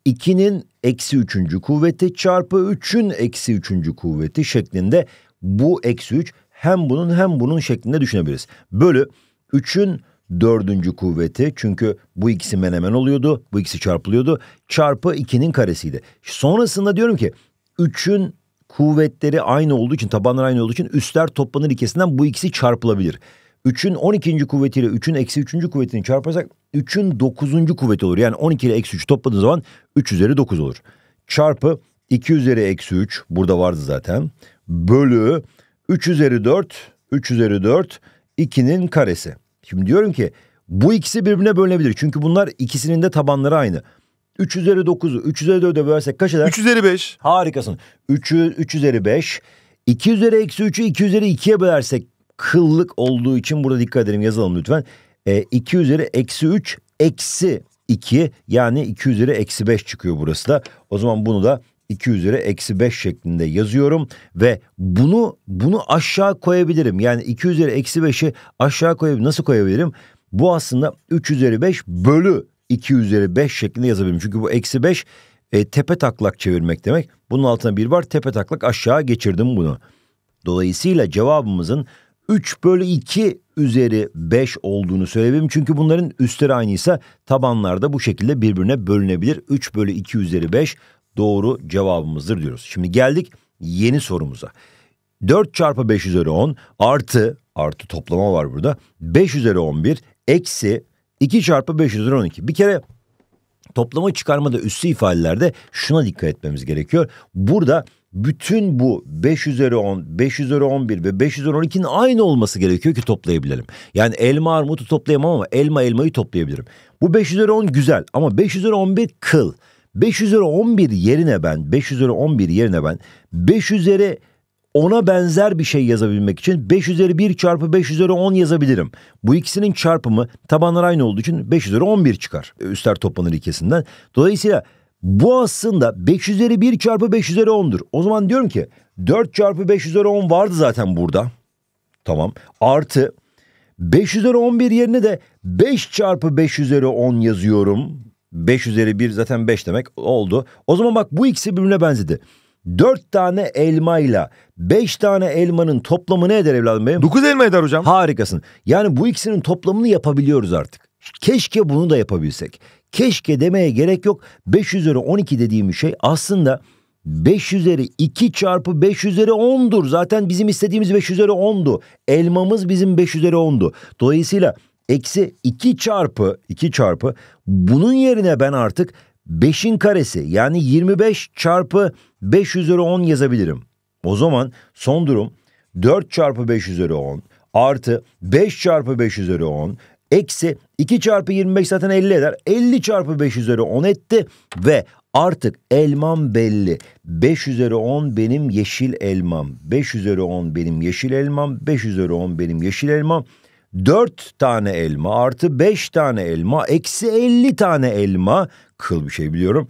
2'nin eksi 3. kuvveti çarpı 3'ün eksi 3. kuvveti şeklinde bu eksi 3 hem bunun hem bunun şeklinde düşünebiliriz. Bölü 3'ün dördüncü kuvveti çünkü bu ikisi menemen oluyordu, bu ikisi çarpılıyordu. Çarpı ikinin karesiydi. Sonrasında diyorum ki üçün kuvvetleri aynı olduğu için, tabanları aynı olduğu için üstler toplanır ikisinden bu ikisi çarpılabilir. üçün on ikinci kuvvetiyle üçün eksi üçüncü kuvvetini çarparsak üçün dokuzuncu kuvveti olur. Yani on ile eksi 3 topladığın zaman üç üzeri dokuz olur. Çarpı iki üzeri eksi üç burada vardı zaten. Bölü üç üzeri dört üç üzeri dört ikinin karesi. Şimdi diyorum ki bu ikisi birbirine bölünebilir. Çünkü bunlar ikisinin de tabanları aynı. 3 üzeri 9'u 3 üzeri 4'e bölersek kaç eder? 3 üzeri 5. Harikasın. 3'ü 3 üzeri 5. 2 üzeri eksi 3'ü 2 üzeri 2'ye bölersek kıllık olduğu için burada dikkat edelim yazalım lütfen. E, 2 üzeri eksi 3 eksi 2 yani 2 üzeri eksi 5 çıkıyor burası da. O zaman bunu da 2 üzeri eksi 5 şeklinde yazıyorum ve bunu bunu aşağı koyabilirim. Yani 2 üzeri eksi 5'i aşağı koyabilirim. Nasıl koyabilirim? Bu aslında 3 üzeri 5 bölü 2 üzeri 5 şeklinde yazabilirim. Çünkü bu eksi 5 e, tepe taklak çevirmek demek. Bunun altına bir var tepe taklak aşağı geçirdim bunu. Dolayısıyla cevabımızın 3 bölü 2 üzeri 5 olduğunu söyleyebilirim. Çünkü bunların üstleri aynıysa tabanlarda bu şekilde birbirine bölünebilir. 3 bölü 2 üzeri 5 doğru cevabımızdır diyoruz. Şimdi geldik yeni sorumuza. 4 çarpı 5 üzeri 10 artı artı toplama var burada. 5 üzeri 11 eksi 2 çarpı 5 üzeri 12. Bir kere toplama çıkarmada üssü ifadelerde şuna dikkat etmemiz gerekiyor. Burada bütün bu 5 üzeri 10, 5 üzeri 11 ve 5 üzeri 12'nin aynı olması gerekiyor ki toplayabilelim. Yani elma armutu toplayamam ama elma elmayı toplayabilirim. Bu 5 üzeri 10 güzel ama 5 üzeri 11 kıl. 5 üzeri 11 yerine ben 5 üzeri 11 yerine ben 5 üzeri ona benzer bir şey yazabilmek için 5 üzeri 1 çarpı 5 üzeri 10 yazabilirim. Bu ikisinin çarpımı tabanlar aynı olduğu için 5 üzeri 11 çıkar. Üstler toplanır ikisinden. Dolayısıyla bu aslında 5 üzeri 1 çarpı 5 üzeri 10'dur. O zaman diyorum ki 4 çarpı 5 üzeri 10 vardı zaten burada. Tamam. Artı 5 üzeri 11 yerine de 5 çarpı 5 üzeri 10 yazıyorum. 5 üzeri 1 zaten 5 demek oldu. O zaman bak bu ikisi birbirine benzedi. 4 tane elmayla 5 tane elmanın toplamı ne eder evladım benim? 9 elma eder hocam. Harikasın. Yani bu ikisinin toplamını yapabiliyoruz artık. Keşke bunu da yapabilsek. Keşke demeye gerek yok. 5 üzeri 12 dediğim şey aslında 5 üzeri 2 çarpı 5 üzeri 10'dur. Zaten bizim istediğimiz 5 üzeri 10'du. Elmamız bizim 5 üzeri 10'du. Dolayısıyla eksi 2 çarpı 2 çarpı bunun yerine ben artık 5'in karesi yani 25 çarpı 5 üzeri 10 yazabilirim. O zaman son durum 4 çarpı 5 üzeri 10 artı 5 çarpı 5 üzeri 10 eksi 2 çarpı 25 zaten 50 eder. 50 çarpı 5 üzeri 10 etti ve artık elmam belli. 5 üzeri 10 benim yeşil elmam. 5 üzeri 10 benim yeşil elmam. 5 üzeri 10 benim yeşil elmam. 4 tane elma artı 5 tane elma eksi 50 tane elma kıl bir şey biliyorum.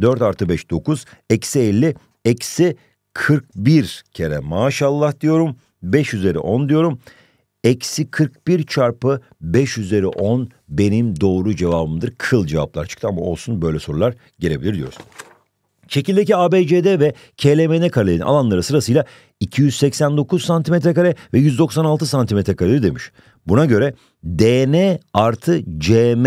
4 artı 5 9 eksi 50 eksi 41 kere maşallah diyorum 5 üzeri 10 diyorum. Eksi 41 çarpı 5 üzeri 10 benim doğru cevabımdır. Kıl cevaplar çıktı ama olsun böyle sorular gelebilir diyoruz. Çekildeki ABCD ve KLMN karelerin alanları sırasıyla 289 kare ve 196 santimetrekare demiş. Buna göre DN artı CM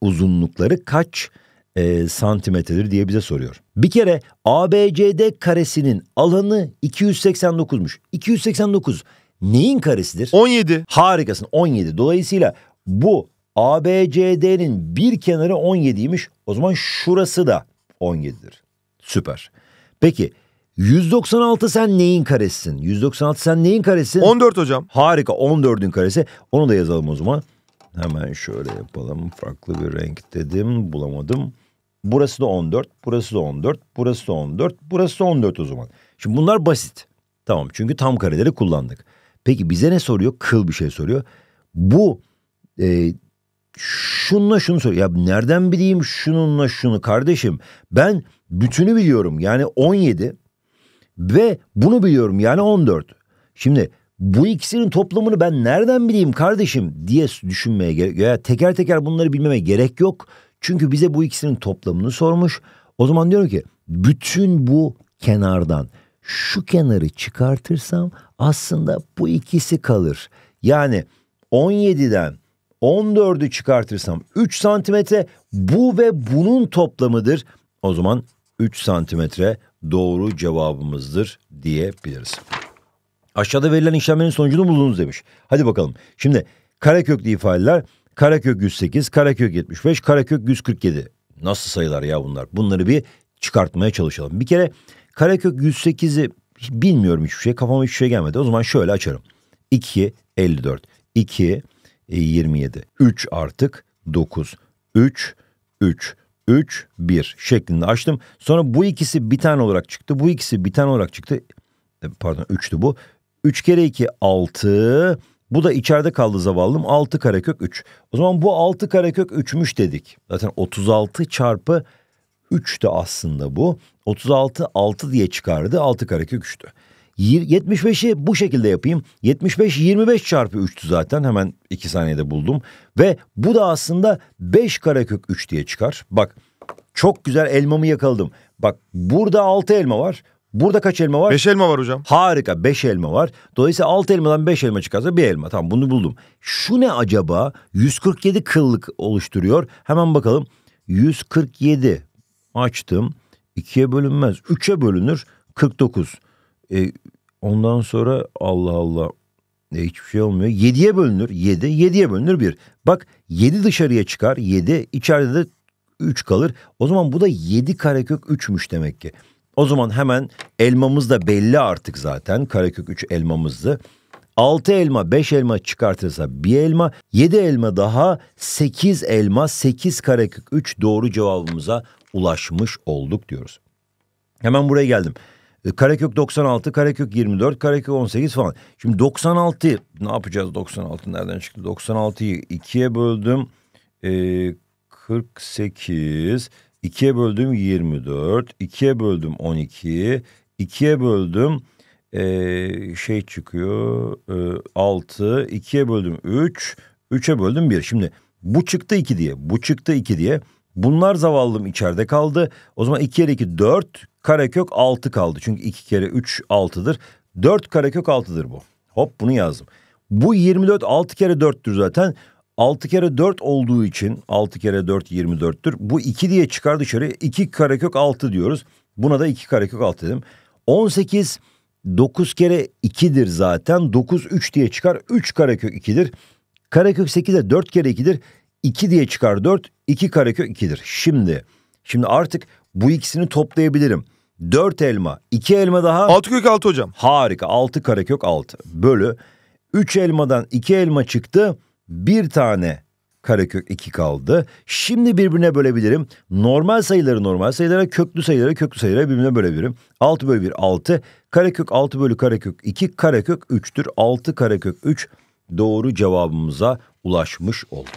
uzunlukları kaç e, santimetredir diye bize soruyor. Bir kere ABCD karesinin alanı 289'muş. 289 neyin karesidir? 17. Harikasın 17. Dolayısıyla bu ABCD'nin bir kenarı 17'ymiş. O zaman şurası da 17'dir. Süper. Peki 196 sen neyin karesisin? 196 sen neyin karesi? 14 hocam. Harika 14'ün karesi. Onu da yazalım o zaman. Hemen şöyle yapalım. Farklı bir renk dedim. Bulamadım. Burası da 14. Burası da 14. Burası da 14. Burası da 14 o zaman. Şimdi bunlar basit. Tamam çünkü tam kareleri kullandık. Peki bize ne soruyor? Kıl bir şey soruyor. Bu e, şununla şunu soruyor. Ya nereden bileyim şununla şunu kardeşim? Ben Bütünü biliyorum yani 17 ve bunu biliyorum yani 14. Şimdi bu ikisinin toplamını ben nereden bileyim kardeşim diye düşünmeye gerek ya teker teker bunları bilmeme gerek yok. Çünkü bize bu ikisinin toplamını sormuş. O zaman diyorum ki bütün bu kenardan şu kenarı çıkartırsam aslında bu ikisi kalır. Yani 17'den 14'ü çıkartırsam 3 santimetre bu ve bunun toplamıdır. O zaman 3 santimetre doğru cevabımızdır diyebiliriz. Aşağıda verilen işlemlerin sonucunu buldunuz demiş. Hadi bakalım. Şimdi karekökli ifadeler karekök 108, karekök 75, karekök 147. Nasıl sayılar ya bunlar? Bunları bir çıkartmaya çalışalım. Bir kere karekök 108'i bilmiyorum hiçbir şey. Kafama hiçbir şey gelmedi. O zaman şöyle açarım. 2, 54. 2, 27. 3 artık 9. 3, 3. 3, 1 şeklinde açtım. Sonra bu ikisi bir tane olarak çıktı. Bu ikisi bir tane olarak çıktı. E, pardon 3'tü bu. 3 kere 2 6. Bu da içeride kaldı zavallım. 6 karekök 3. O zaman bu 6 karekök 3'müş dedik. Zaten 36 çarpı 3'tü aslında bu. 36 6 diye çıkardı. 6 karekök 3'tü. 75'i bu şekilde yapayım. 75 25 çarpı 3'tü zaten hemen 2 saniyede buldum. Ve bu da aslında 5 karekök 3 diye çıkar. Bak çok güzel elmamı yakaladım. Bak burada 6 elma var. Burada kaç elma var? 5 elma var hocam. Harika 5 elma var. Dolayısıyla 6 elmadan 5 elma çıkarsa 1 elma. Tamam bunu buldum. Şu ne acaba? 147 kıllık oluşturuyor. Hemen bakalım. 147 açtım. 2'ye bölünmez. 3'e bölünür. 49. E, Ondan sonra Allah Allah e, hiçbir şey olmuyor. Yediye bölünür yedi yediye bölünür bir. Bak yedi dışarıya çıkar yedi içeride de üç kalır. O zaman bu da yedi karekök üçmüş demek ki. O zaman hemen elmamız da belli artık zaten. Karekök üç elmamızdı. Altı elma beş elma çıkartırsa bir elma yedi elma daha sekiz elma sekiz karekök üç doğru cevabımıza ulaşmış olduk diyoruz. Hemen buraya geldim. Karekök 96, Karekök 24, Karekök 18 falan. Şimdi 96 ne yapacağız 96 nereden çıktı? 96'yı ikiye böldüm. E, 48, ikiye böldüm 24, ikiye böldüm 12, ikiye böldüm e, şey çıkıyor e, 6, ikiye böldüm 3, 3'e böldüm 1. Şimdi bu çıktı 2 diye, bu çıktı 2 diye. Bunlar zavallım içeride kaldı. O zaman 2 yere 2 4 karekök 6 kaldı. Çünkü 2 kere 3 6'dır. 4 karekök 6'dır bu. Hop bunu yazdım. Bu 24 6 kere 4'tür zaten. 6 kere 4 olduğu için 6 kere 4 24'tür. Bu 2 diye çıkar dışarı 2 karekök 6 diyoruz. Buna da 2 karekök 6 dedim. 18 9 kere 2'dir zaten. 9 3 diye çıkar. 3 karekök 2'dir. Karekök 8 de 4 kere 2'dir. 2 diye çıkar 4. 2 karekök 2'dir. Şimdi şimdi artık bu ikisini toplayabilirim. 4 elma, 2 elma daha. 6 kök 6 hocam. Harika. 6 karekök 6 bölü 3 elmadan 2 elma çıktı. Bir tane karekök 2 kaldı. Şimdi birbirine bölebilirim. Normal sayıları normal sayılara, köklü sayıları köklü sayılara birbirine bölebilirim. 6 bölü 1 6, karekök 6 bölü karekök 2, karekök 3'tür. 6 karekök 3 doğru cevabımıza ulaşmış olduk.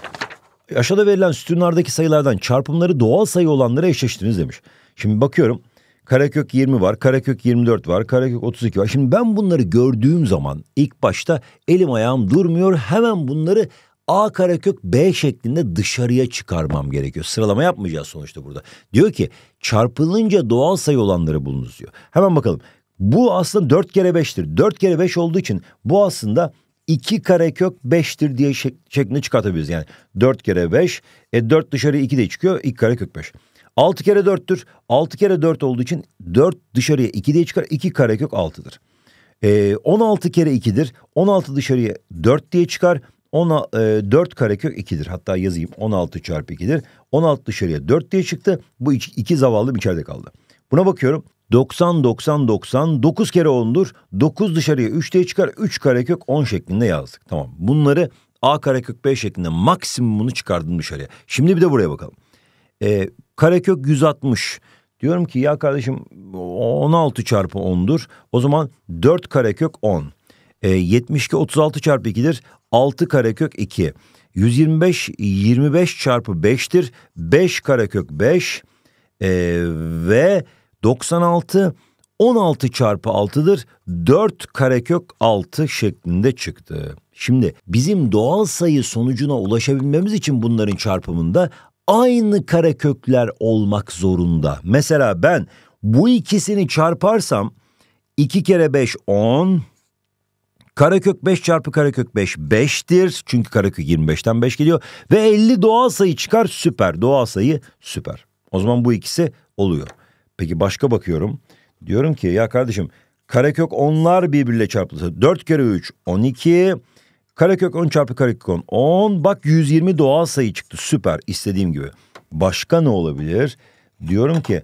Aşağıda verilen sütunlardaki sayılardan çarpımları doğal sayı olanlara eşleştiniz demiş. Şimdi bakıyorum Karakök 20 var, Karakök 24 var, Karakök 32 var. Şimdi ben bunları gördüğüm zaman ilk başta elim ayağım durmuyor. Hemen bunları A karekök B şeklinde dışarıya çıkarmam gerekiyor. Sıralama yapmayacağız sonuçta burada. Diyor ki çarpılınca doğal sayı olanları bulunuz diyor. Hemen bakalım. Bu aslında 4 kere 5'tir. 4 kere 5 olduğu için bu aslında 2 karekök 5'tir diye şek şeklinde çıkartabiliriz. Yani 4 kere 5, e 4 dışarı 2 de çıkıyor. 2 karekök 5. 6 kere 4'tür. 6 kere 4 olduğu için 4 dışarıya 2 diye çıkar. 2 karekök 6'dır. E, 16 kere 2'dir. 16 dışarıya 4 diye çıkar. 10, e, 4 karekök 2'dir. Hatta yazayım 16 çarpı 2'dir. 16 dışarıya 4 diye çıktı. Bu 2 zavallım içeride kaldı. Buna bakıyorum. 90, 90, 90, 9 kere 10'dur. 9 dışarıya 3 diye çıkar. 3 karekök 10 şeklinde yazdık. Tamam. Bunları A karekök B şeklinde maksimumunu çıkardım dışarıya. Şimdi bir de buraya bakalım. E, karekök 160. Diyorum ki ya kardeşim 16 çarpı 10'dur. O zaman 4 karekök 10. E, 72 36 çarpı 2'dir. 6 karekök 2. 125 25 çarpı 5'tir. 5 karekök 5. E, ve 96 16 çarpı 6'dır. 4 karekök 6 şeklinde çıktı. Şimdi bizim doğal sayı sonucuna ulaşabilmemiz için bunların çarpımında aynı kare kökler olmak zorunda. Mesela ben bu ikisini çarparsam 2 kere 5 10 karekök 5 çarpı karekök 5 5'tir. Çünkü karekök 25'ten 5 geliyor. Ve 50 doğal sayı çıkar süper. Doğal sayı süper. O zaman bu ikisi oluyor. Peki başka bakıyorum. Diyorum ki ya kardeşim karekök onlar birbiriyle çarpılır. 4 kere 3 12. Karekök 10 çarpı karekök 10. 10 bak 120 doğal sayı çıktı süper istediğim gibi. Başka ne olabilir? Diyorum ki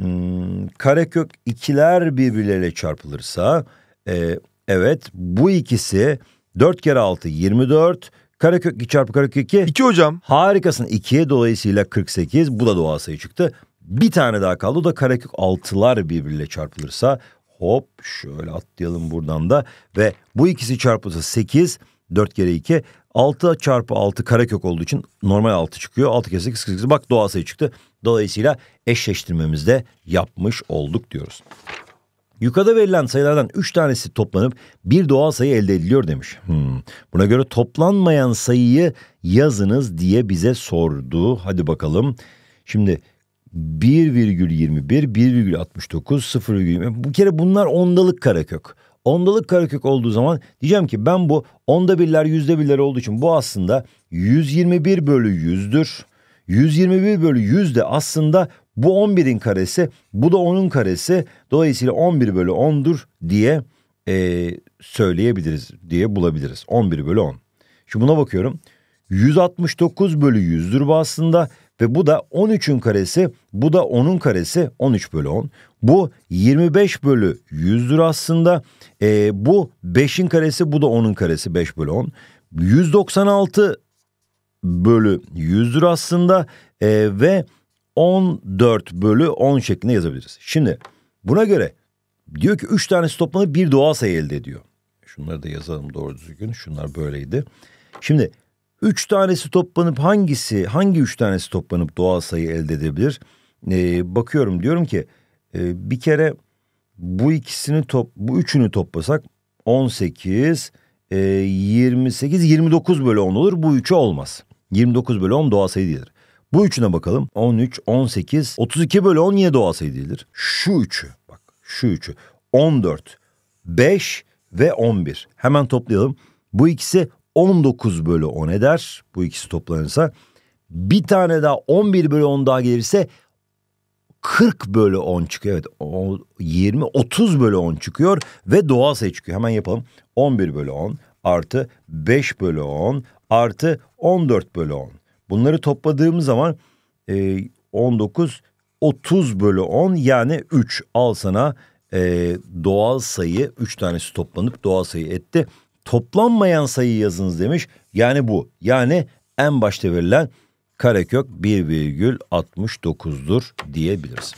hmm, karekök ikiler birbirleriyle çarpılırsa e, evet bu ikisi 4 kere 6 24 karekök 2 çarpı karekök 2. 2 hocam. Harikasın 2 dolayısıyla 48 bu da doğal sayı çıktı. Bir tane daha kaldı o da karekök altılar birbirle çarpılırsa hop şöyle atlayalım buradan da ve bu ikisi çarpılırsa 8 4 kere 2 6 çarpı 6 karekök olduğu için normal 6 çıkıyor. 6 kere 8 48 bak doğal sayı çıktı. Dolayısıyla eşleştirmemizi de yapmış olduk diyoruz. Yukarıda verilen sayılardan 3 tanesi toplanıp bir doğal sayı elde ediliyor demiş. Hmm. Buna göre toplanmayan sayıyı yazınız diye bize sordu. Hadi bakalım. Şimdi 1,21, 1,69, 0,20. Bu kere bunlar ondalık karekök ondalık karekök olduğu zaman diyeceğim ki ben bu onda birler yüzde birler olduğu için bu aslında 121 bölü yüzdür. 121 bölü 100 de aslında bu 11'in karesi bu da 10'un karesi dolayısıyla 11 bölü 10'dur diye e, söyleyebiliriz diye bulabiliriz. 11 bölü 10. Şimdi buna bakıyorum. 169 bölü yüzdür. bu aslında ve bu da 13'ün karesi bu da 10'un karesi 13 bölü 10. Bu 25 bölü 100'dür aslında. E, bu 5'in karesi bu da 10'un karesi 5 bölü 10. 196 bölü 100'dür aslında e, ve 14 bölü 10 şeklinde yazabiliriz. Şimdi buna göre diyor ki 3 tanesi toplanıp bir doğal sayı elde ediyor. Şunları da yazalım doğru düzgün. Şunlar böyleydi. Şimdi 3 tanesi toplanıp hangisi hangi 3 tanesi toplanıp doğal sayı elde edebilir? Ee, bakıyorum diyorum ki ee, bir kere bu ikisini top bu üçünü toplasak 18 e, 28 29 bölü 10 olur. Bu üçü olmaz. 29 bölü 10 doğal sayı değildir. Bu üçüne bakalım. 13, 18, 32 bölü 10 niye doğal sayı değildir. Şu üçü bak şu üçü. 14, 5 ve 11. Hemen toplayalım. Bu ikisi 19 bölü 10 eder. Bu ikisi toplanırsa. Bir tane daha 11 bölü 10 daha gelirse 40 bölü 10 çıkıyor. Evet 20 30 bölü 10 çıkıyor ve doğal sayı çıkıyor. Hemen yapalım. 11 bölü 10 artı 5 bölü 10 artı 14 bölü 10. Bunları topladığımız zaman e, 19 30 bölü 10 yani 3 al sana e, doğal sayı 3 tanesi toplanıp doğal sayı etti. Toplanmayan sayı yazınız demiş. Yani bu. Yani en başta verilen karekök 1,69'dur diyebiliriz.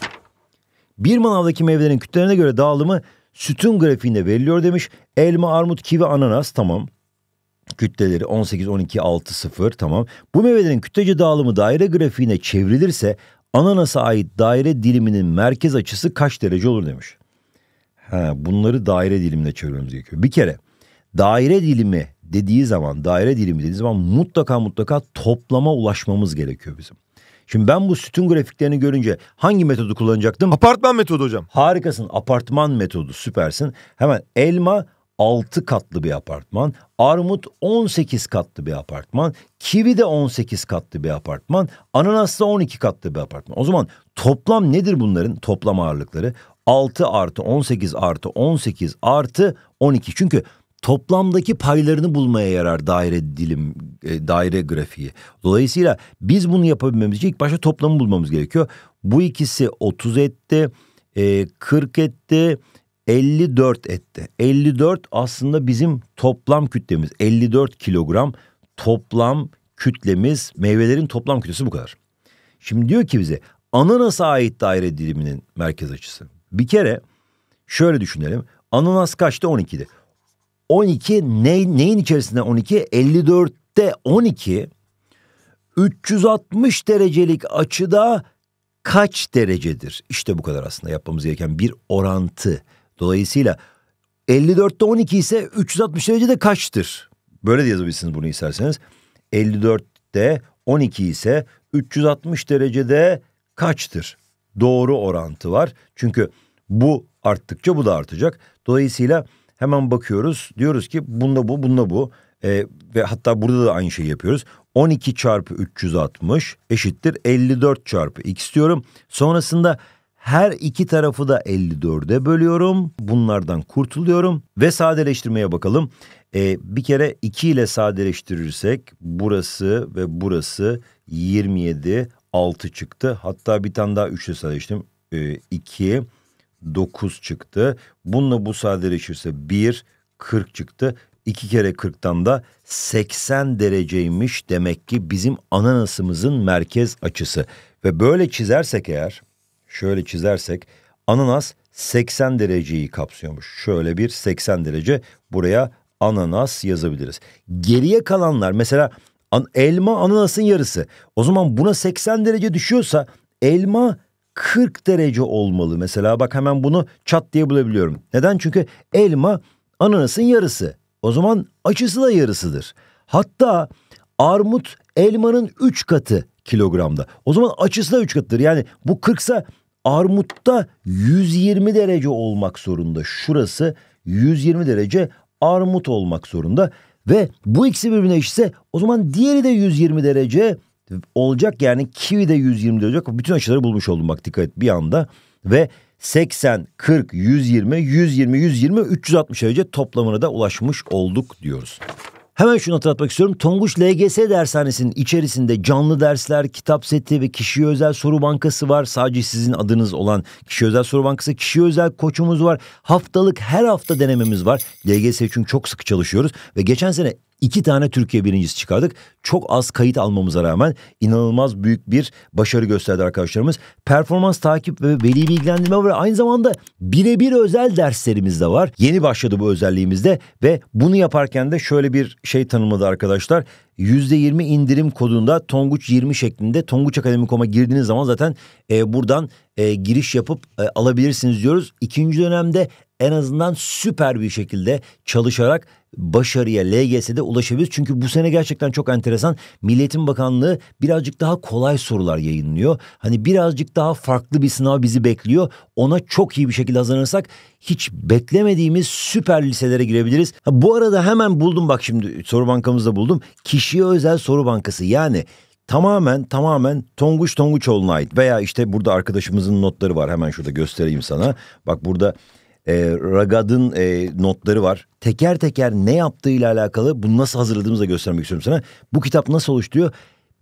Bir manavdaki meyvelerin kütlerine göre dağılımı sütun grafiğinde veriliyor demiş. Elma, armut, kivi, ananas tamam. Kütleleri 18, 12, 6, 0 tamam. Bu meyvelerin kütlece dağılımı daire grafiğine çevrilirse ananasa ait daire diliminin merkez açısı kaç derece olur demiş. Ha, bunları daire dilimine çevirmemiz gerekiyor. Bir kere daire dilimi dediği zaman daire dilimi dediği zaman mutlaka mutlaka toplama ulaşmamız gerekiyor bizim. Şimdi ben bu sütun grafiklerini görünce hangi metodu kullanacaktım? Apartman metodu hocam. Harikasın apartman metodu süpersin. Hemen elma 6 katlı bir apartman, armut 18 katlı bir apartman, kivi de 18 katlı bir apartman, ananas da 12 katlı bir apartman. O zaman toplam nedir bunların toplam ağırlıkları? 6 artı 18 artı 18 artı 12. Çünkü toplamdaki paylarını bulmaya yarar daire dilim e, daire grafiği. Dolayısıyla biz bunu yapabilmemiz için ilk başta toplamı bulmamız gerekiyor. Bu ikisi 30 etti, e, 40 etti, 54 etti. 54 aslında bizim toplam kütlemiz. 54 kilogram toplam kütlemiz, meyvelerin toplam kütlesi bu kadar. Şimdi diyor ki bize ananasa ait daire diliminin merkez açısı. Bir kere şöyle düşünelim. Ananas kaçtı 12'de. 12 ne, neyin içerisinde 12? 54'te 12 360 derecelik açıda kaç derecedir? İşte bu kadar aslında yapmamız gereken bir orantı. Dolayısıyla 54'te 12 ise 360 derecede kaçtır? Böyle de yazabilirsiniz bunu isterseniz. 54'te 12 ise 360 derecede kaçtır? Doğru orantı var. Çünkü bu arttıkça bu da artacak. Dolayısıyla Hemen bakıyoruz. Diyoruz ki bunda bu, bunda bu. E, ve hatta burada da aynı şeyi yapıyoruz. 12 çarpı 360 eşittir 54 çarpı x diyorum. Sonrasında her iki tarafı da 54'e bölüyorum. Bunlardan kurtuluyorum ve sadeleştirmeye bakalım. Ee, bir kere 2 ile sadeleştirirsek burası ve burası 27, 6 çıktı. Hatta bir tane daha 3 ile sadeleştirdim. Ee, 2, 9 çıktı. Bununla bu sadeleşirse 1 40 çıktı. 2 kere 40'tan da 80 dereceymiş demek ki bizim ananasımızın merkez açısı. Ve böyle çizersek eğer şöyle çizersek ananas 80 dereceyi kapsıyormuş. Şöyle bir 80 derece buraya ananas yazabiliriz. Geriye kalanlar mesela an, elma ananasın yarısı. O zaman buna 80 derece düşüyorsa elma 40 derece olmalı. Mesela bak hemen bunu çat diye bulabiliyorum. Neden? Çünkü elma ananasın yarısı. O zaman açısı da yarısıdır. Hatta armut elmanın 3 katı kilogramda. O zaman açısı da 3 katıdır. Yani bu 40 ise armutta 120 derece olmak zorunda. Şurası 120 derece armut olmak zorunda. Ve bu ikisi birbirine eşitse o zaman diğeri de 120 derece Olacak yani kivi de 120 olacak. Bütün açıları bulmuş oldum bak dikkat et bir anda. Ve 80, 40, 120, 120, 120, 360 derece toplamına da ulaşmış olduk diyoruz. Hemen şunu hatırlatmak istiyorum. Tonguç LGS dershanesinin içerisinde canlı dersler, kitap seti ve kişiye özel soru bankası var. Sadece sizin adınız olan kişi özel soru bankası, kişi özel koçumuz var. Haftalık her hafta denememiz var. LGS için çok sıkı çalışıyoruz ve geçen sene İki tane Türkiye birincisi çıkardık. Çok az kayıt almamıza rağmen inanılmaz büyük bir başarı gösterdi arkadaşlarımız. Performans takip ve veli bilgilendirme var. Aynı zamanda birebir özel derslerimiz de var. Yeni başladı bu özelliğimizde ve bunu yaparken de şöyle bir şey tanımladı arkadaşlar. %20 indirim kodunda Tonguç 20 şeklinde Tonguç Akademi.com'a girdiğiniz zaman zaten e, buradan e, giriş yapıp e, alabilirsiniz diyoruz. İkinci dönemde en azından süper bir şekilde çalışarak başarıya LGS'de ulaşabiliriz. Çünkü bu sene gerçekten çok enteresan. Milliyetin Bakanlığı birazcık daha kolay sorular yayınlıyor. Hani birazcık daha farklı bir sınav bizi bekliyor. Ona çok iyi bir şekilde hazırlanırsak hiç beklemediğimiz süper liselere girebiliriz. Ha, bu arada hemen buldum bak şimdi soru bankamızda buldum. Kişiye özel soru bankası yani tamamen tamamen Tonguç Tonguçoğlu'na ait veya işte burada arkadaşımızın notları var hemen şurada göstereyim sana. Bak burada e, Ragad'ın e, notları var. Teker teker ne yaptığıyla alakalı bunu nasıl hazırladığımızı da göstermek istiyorum sana. Bu kitap nasıl oluşturuyor?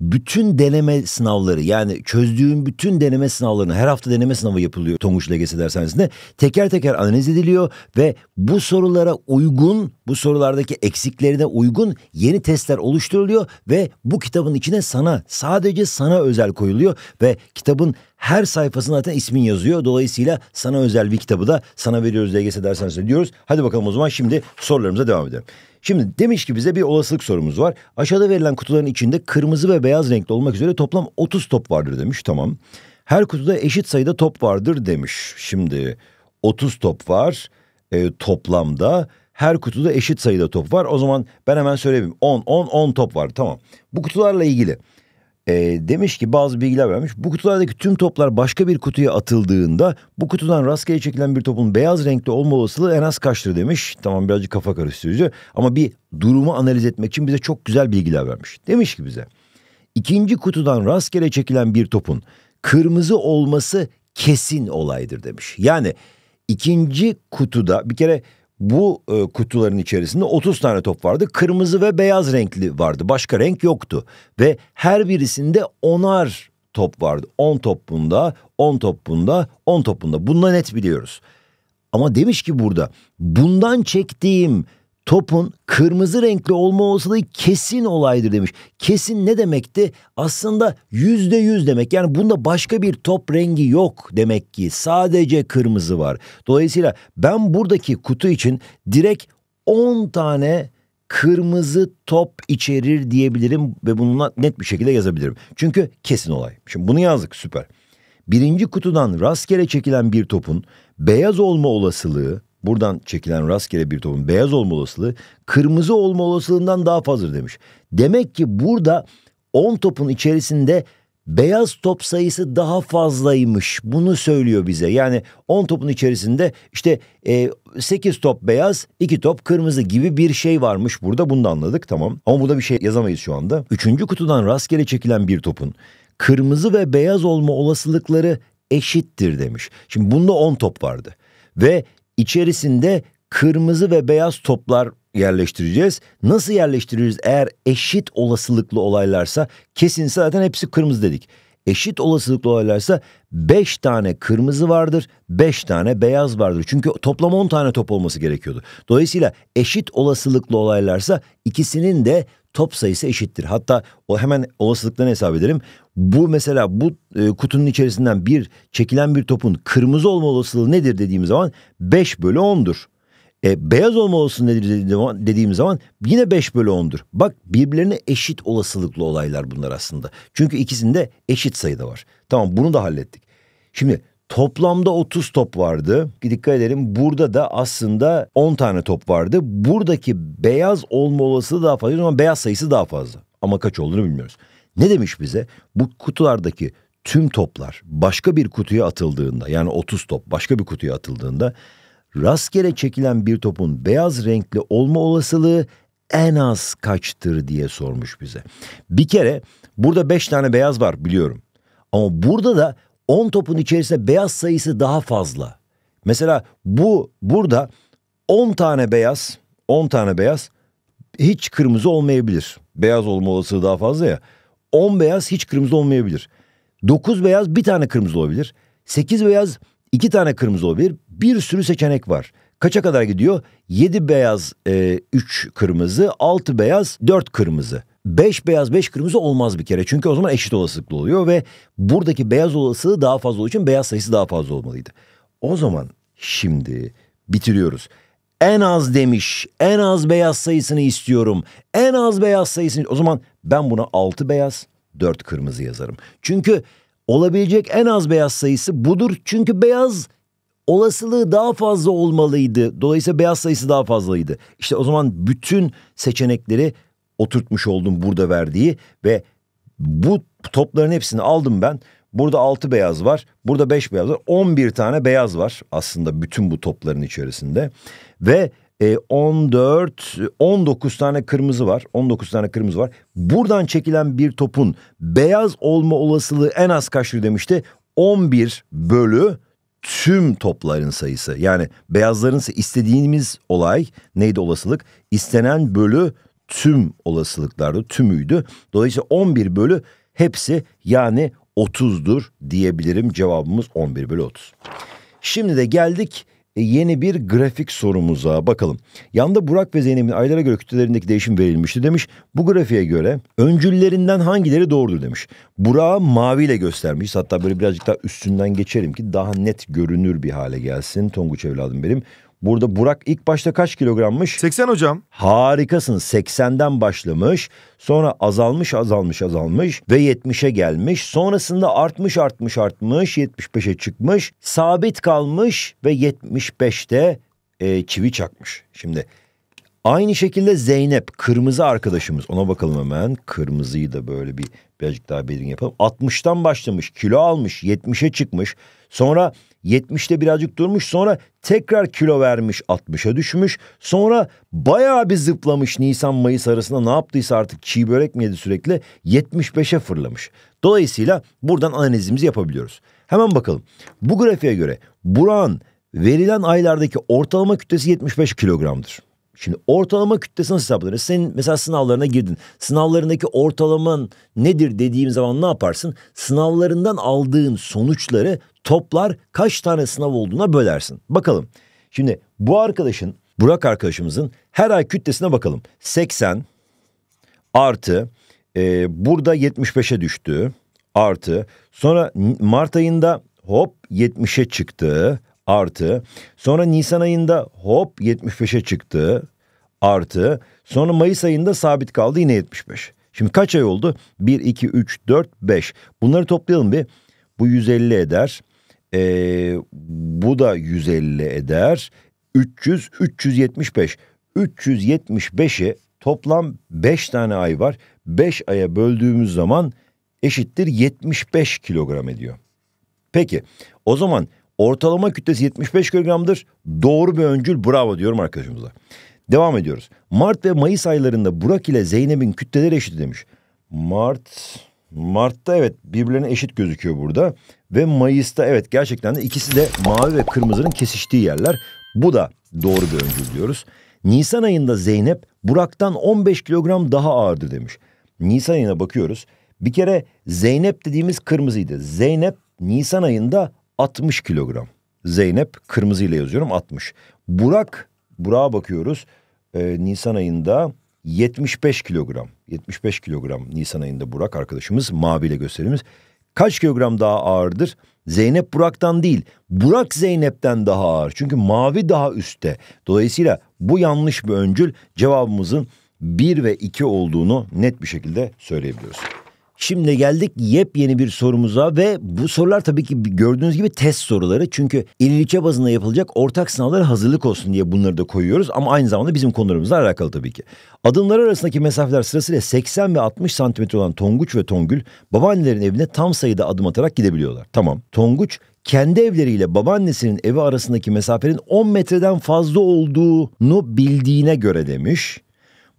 bütün deneme sınavları yani çözdüğüm bütün deneme sınavlarını her hafta deneme sınavı yapılıyor Tonguç LGS dershanesinde. Teker teker analiz ediliyor ve bu sorulara uygun bu sorulardaki eksiklerine uygun yeni testler oluşturuluyor ve bu kitabın içine sana sadece sana özel koyuluyor ve kitabın her sayfasına zaten ismin yazıyor. Dolayısıyla sana özel bir kitabı da sana veriyoruz LGS dershanesinde diyoruz. Hadi bakalım o zaman şimdi sorularımıza devam edelim. Şimdi demiş ki bize bir olasılık sorumuz var. Aşağıda verilen kutuların içinde kırmızı ve beyaz renkli olmak üzere toplam 30 top vardır demiş. Tamam. Her kutuda eşit sayıda top vardır demiş. Şimdi 30 top var e, toplamda. Her kutuda eşit sayıda top var. O zaman ben hemen söyleyeyim. 10, 10, 10 top var. Tamam. Bu kutularla ilgili e, demiş ki bazı bilgiler vermiş. Bu kutulardaki tüm toplar başka bir kutuya atıldığında bu kutudan rastgele çekilen bir topun beyaz renkte olma olasılığı en az kaçtır demiş. Tamam birazcık kafa karıştırıcı ama bir durumu analiz etmek için bize çok güzel bilgiler vermiş. Demiş ki bize ikinci kutudan rastgele çekilen bir topun kırmızı olması kesin olaydır demiş. Yani ikinci kutuda bir kere bu e, kutuların içerisinde 30 tane top vardı. Kırmızı ve beyaz renkli vardı. Başka renk yoktu. Ve her birisinde onar top vardı. 10 top bunda, 10 top bunda, 10 top bunda. Bunu net biliyoruz. Ama demiş ki burada bundan çektiğim topun kırmızı renkli olma olasılığı kesin olaydır demiş. Kesin ne demekti? Aslında yüzde yüz demek. Yani bunda başka bir top rengi yok demek ki. Sadece kırmızı var. Dolayısıyla ben buradaki kutu için direkt 10 tane kırmızı top içerir diyebilirim ve bununla net bir şekilde yazabilirim. Çünkü kesin olay. Şimdi bunu yazdık süper. Birinci kutudan rastgele çekilen bir topun beyaz olma olasılığı buradan çekilen rastgele bir topun beyaz olma olasılığı kırmızı olma olasılığından daha fazladır demiş. Demek ki burada 10 topun içerisinde beyaz top sayısı daha fazlaymış. Bunu söylüyor bize. Yani 10 topun içerisinde işte e, 8 top beyaz, 2 top kırmızı gibi bir şey varmış burada. Bunu da anladık tamam. Ama burada bir şey yazamayız şu anda. Üçüncü kutudan rastgele çekilen bir topun kırmızı ve beyaz olma olasılıkları eşittir demiş. Şimdi bunda 10 top vardı. Ve içerisinde kırmızı ve beyaz toplar yerleştireceğiz. Nasıl yerleştiririz eğer eşit olasılıklı olaylarsa kesinse zaten hepsi kırmızı dedik. Eşit olasılıklı olaylarsa 5 tane kırmızı vardır, 5 tane beyaz vardır. Çünkü toplam 10 tane top olması gerekiyordu. Dolayısıyla eşit olasılıklı olaylarsa ikisinin de top sayısı eşittir. Hatta o hemen olasılıklarını hesap edelim bu mesela bu e, kutunun içerisinden bir çekilen bir topun kırmızı olma olasılığı nedir dediğimiz zaman 5 bölü 10'dur. E, beyaz olma olasılığı nedir dediğim zaman yine 5 bölü 10'dur. Bak birbirlerine eşit olasılıklı olaylar bunlar aslında. Çünkü ikisinde eşit sayıda var. Tamam bunu da hallettik. Şimdi toplamda 30 top vardı. Dikkat edelim burada da aslında 10 tane top vardı. Buradaki beyaz olma olasılığı daha fazla ama beyaz sayısı daha fazla. Ama kaç olduğunu bilmiyoruz. Ne demiş bize? Bu kutulardaki tüm toplar başka bir kutuya atıldığında yani 30 top başka bir kutuya atıldığında rastgele çekilen bir topun beyaz renkli olma olasılığı en az kaçtır diye sormuş bize. Bir kere burada 5 tane beyaz var biliyorum. Ama burada da 10 topun içerisinde beyaz sayısı daha fazla. Mesela bu burada 10 tane beyaz, 10 tane beyaz hiç kırmızı olmayabilir. Beyaz olma olasılığı daha fazla ya. 10 beyaz hiç kırmızı olmayabilir. 9 beyaz bir tane kırmızı olabilir. 8 beyaz iki tane kırmızı olabilir. Bir sürü seçenek var. Kaça kadar gidiyor? 7 beyaz 3 e, kırmızı, 6 beyaz 4 kırmızı. 5 beyaz 5 kırmızı olmaz bir kere. Çünkü o zaman eşit olasılıklı oluyor ve buradaki beyaz olasılığı daha fazla olduğu için beyaz sayısı daha fazla olmalıydı. O zaman şimdi bitiriyoruz en az demiş. En az beyaz sayısını istiyorum. En az beyaz sayısını. O zaman ben buna 6 beyaz, 4 kırmızı yazarım. Çünkü olabilecek en az beyaz sayısı budur. Çünkü beyaz olasılığı daha fazla olmalıydı. Dolayısıyla beyaz sayısı daha fazlaydı. İşte o zaman bütün seçenekleri oturtmuş oldum burada verdiği ve bu topların hepsini aldım ben. Burada 6 beyaz var. Burada 5 beyaz var. 11 tane beyaz var aslında bütün bu topların içerisinde. Ve e, 14 19 tane kırmızı var. 19 tane kırmızı var. Buradan çekilen bir topun beyaz olma olasılığı en az kaçtır demişti? 11 bölü tüm topların sayısı. Yani beyazların istediğimiz olay neydi olasılık? İstenen bölü tüm olasılıklardı tümüydü. Dolayısıyla 11 bölü hepsi yani 30'dur diyebilirim cevabımız 11 bölü 30. Şimdi de geldik e, yeni bir grafik sorumuza bakalım. Yanda Burak ve Zeynep'in aylara göre kütlelerindeki değişim verilmişti demiş. Bu grafiğe göre öncüllerinden hangileri doğrudur demiş. Burak'ı maviyle göstermiş. Hatta böyle birazcık daha üstünden geçerim ki daha net görünür bir hale gelsin. Tonguç evladım benim. Burada Burak ilk başta kaç kilogrammış? 80 hocam. Harikasın. 80'den başlamış. Sonra azalmış azalmış azalmış ve 70'e gelmiş. Sonrasında artmış artmış artmış 75'e çıkmış. Sabit kalmış ve 75'te e, çivi çakmış. Şimdi Aynı şekilde Zeynep kırmızı arkadaşımız ona bakalım hemen kırmızıyı da böyle bir birazcık daha belirgin yapalım. 60'tan başlamış kilo almış 70'e çıkmış sonra 70'te birazcık durmuş sonra tekrar kilo vermiş 60'a düşmüş. Sonra bayağı bir zıplamış Nisan Mayıs arasında ne yaptıysa artık çiğ börek mi yedi sürekli 75'e fırlamış. Dolayısıyla buradan analizimizi yapabiliyoruz. Hemen bakalım. Bu grafiğe göre buran verilen aylardaki ortalama kütlesi 75 kilogramdır. Şimdi ortalama kütlesini nasıl hesaplarız? Sen mesela sınavlarına girdin. Sınavlarındaki ortalaman nedir dediğim zaman ne yaparsın? Sınavlarından aldığın sonuçları toplar kaç tane sınav olduğuna bölersin. Bakalım. Şimdi bu arkadaşın, Burak arkadaşımızın her ay kütlesine bakalım. 80 artı e, burada 75'e düştü artı sonra Mart ayında hop 70'e çıktı artı. Sonra Nisan ayında hop 75'e çıktı artı. Sonra Mayıs ayında sabit kaldı yine 75. Şimdi kaç ay oldu? 1, 2, 3, 4, 5. Bunları toplayalım bir. Bu 150 eder. Ee, bu da 150 eder. 300, 375. 375'i toplam 5 tane ay var. 5 aya böldüğümüz zaman eşittir 75 kilogram ediyor. Peki o zaman Ortalama kütlesi 75 kilogramdır. Doğru bir öncül bravo diyorum arkadaşımıza. Devam ediyoruz. Mart ve Mayıs aylarında Burak ile Zeynep'in kütleleri eşit demiş. Mart, Mart'ta evet birbirlerine eşit gözüküyor burada. Ve Mayıs'ta evet gerçekten de ikisi de mavi ve kırmızının kesiştiği yerler. Bu da doğru bir öncül diyoruz. Nisan ayında Zeynep Burak'tan 15 kilogram daha ağırdı demiş. Nisan ayına bakıyoruz. Bir kere Zeynep dediğimiz kırmızıydı. Zeynep Nisan ayında 60 kilogram. Zeynep kırmızı ile yazıyorum 60. Burak, Burak'a bakıyoruz. Ee, Nisan ayında 75 kilogram. 75 kilogram Nisan ayında Burak arkadaşımız maviyle gösterimiz. Kaç kilogram daha ağırdır? Zeynep Burak'tan değil. Burak Zeynep'ten daha ağır. Çünkü mavi daha üstte. Dolayısıyla bu yanlış bir öncül cevabımızın 1 ve 2 olduğunu net bir şekilde söyleyebiliyoruz. Şimdi geldik yepyeni bir sorumuza ve bu sorular tabii ki gördüğünüz gibi test soruları. Çünkü il ilçe bazında yapılacak ortak sınavlara hazırlık olsun diye bunları da koyuyoruz. Ama aynı zamanda bizim konularımızla alakalı tabii ki. Adımlar arasındaki mesafeler sırasıyla 80 ve 60 santimetre olan Tonguç ve Tongül babaannelerin evine tam sayıda adım atarak gidebiliyorlar. Tamam. Tonguç kendi evleriyle babaannesinin evi arasındaki mesafenin 10 metreden fazla olduğunu bildiğine göre demiş.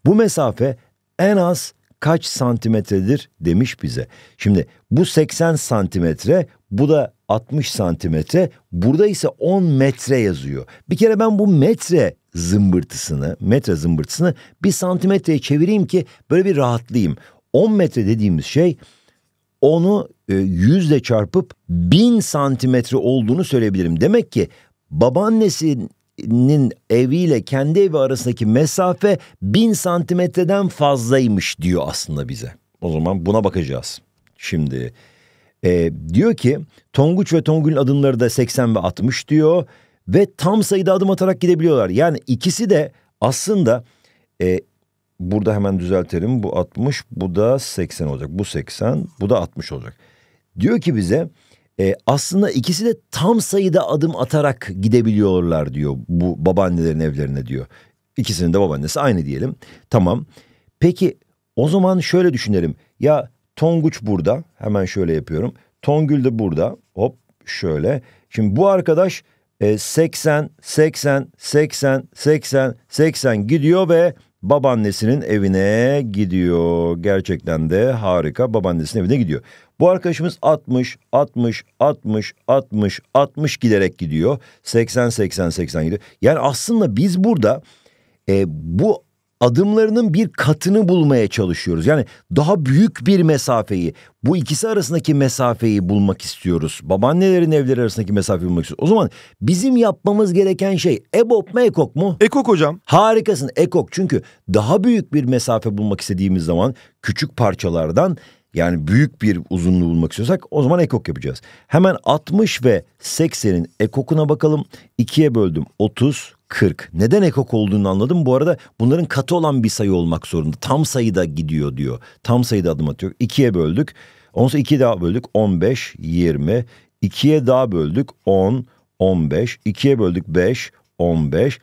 Bu mesafe en az kaç santimetredir demiş bize. Şimdi bu 80 santimetre bu da 60 santimetre burada ise 10 metre yazıyor. Bir kere ben bu metre zımbırtısını metre zımbırtısını bir santimetreye çevireyim ki böyle bir rahatlayayım. 10 metre dediğimiz şey onu e, yüzle çarpıp 1000 santimetre olduğunu söyleyebilirim. Demek ki babaannesi nin eviyle kendi evi arasındaki mesafe bin santimetreden fazlaymış diyor aslında bize. O zaman buna bakacağız. Şimdi e, diyor ki Tonguç ve Tongül adımları da 80 ve 60 diyor ve tam sayıda adım atarak gidebiliyorlar. Yani ikisi de aslında e, burada hemen düzeltelim bu 60 bu da 80 olacak bu 80 bu da 60 olacak. Diyor ki bize e, aslında ikisi de tam sayıda adım atarak gidebiliyorlar diyor bu babaannelerin evlerine diyor. İkisinin de babaannesi aynı diyelim. Tamam. Peki o zaman şöyle düşünelim. Ya Tonguç burada. Hemen şöyle yapıyorum. Tongül de burada. Hop şöyle. Şimdi bu arkadaş e, 80, 80, 80, 80, 80 gidiyor ve babaannesinin evine gidiyor. Gerçekten de harika babaannesinin evine gidiyor. Bu arkadaşımız 60, 60, 60, 60, 60 giderek gidiyor. 80, 80, 80 gidiyor. Yani aslında biz burada e, bu adımlarının bir katını bulmaya çalışıyoruz. Yani daha büyük bir mesafeyi, bu ikisi arasındaki mesafeyi bulmak istiyoruz. Babaannelerin evleri arasındaki mesafeyi bulmak istiyoruz. O zaman bizim yapmamız gereken şey EBOB mu EKOK mu? EKOK hocam. Harikasın EKOK çünkü daha büyük bir mesafe bulmak istediğimiz zaman küçük parçalardan yani büyük bir uzunluğu bulmak istiyorsak o zaman ekok yapacağız. Hemen 60 ve 80'in ekokuna bakalım. 2'ye böldüm 30, 40. Neden ekok olduğunu anladım. Bu arada bunların katı olan bir sayı olmak zorunda. Tam sayıda gidiyor diyor. Tam sayıda adım atıyor. 2'ye böldük. Ondan sonra 2 daha böldük 15, 20. 2'ye daha böldük 10, 15. 2'ye böldük 5, 15.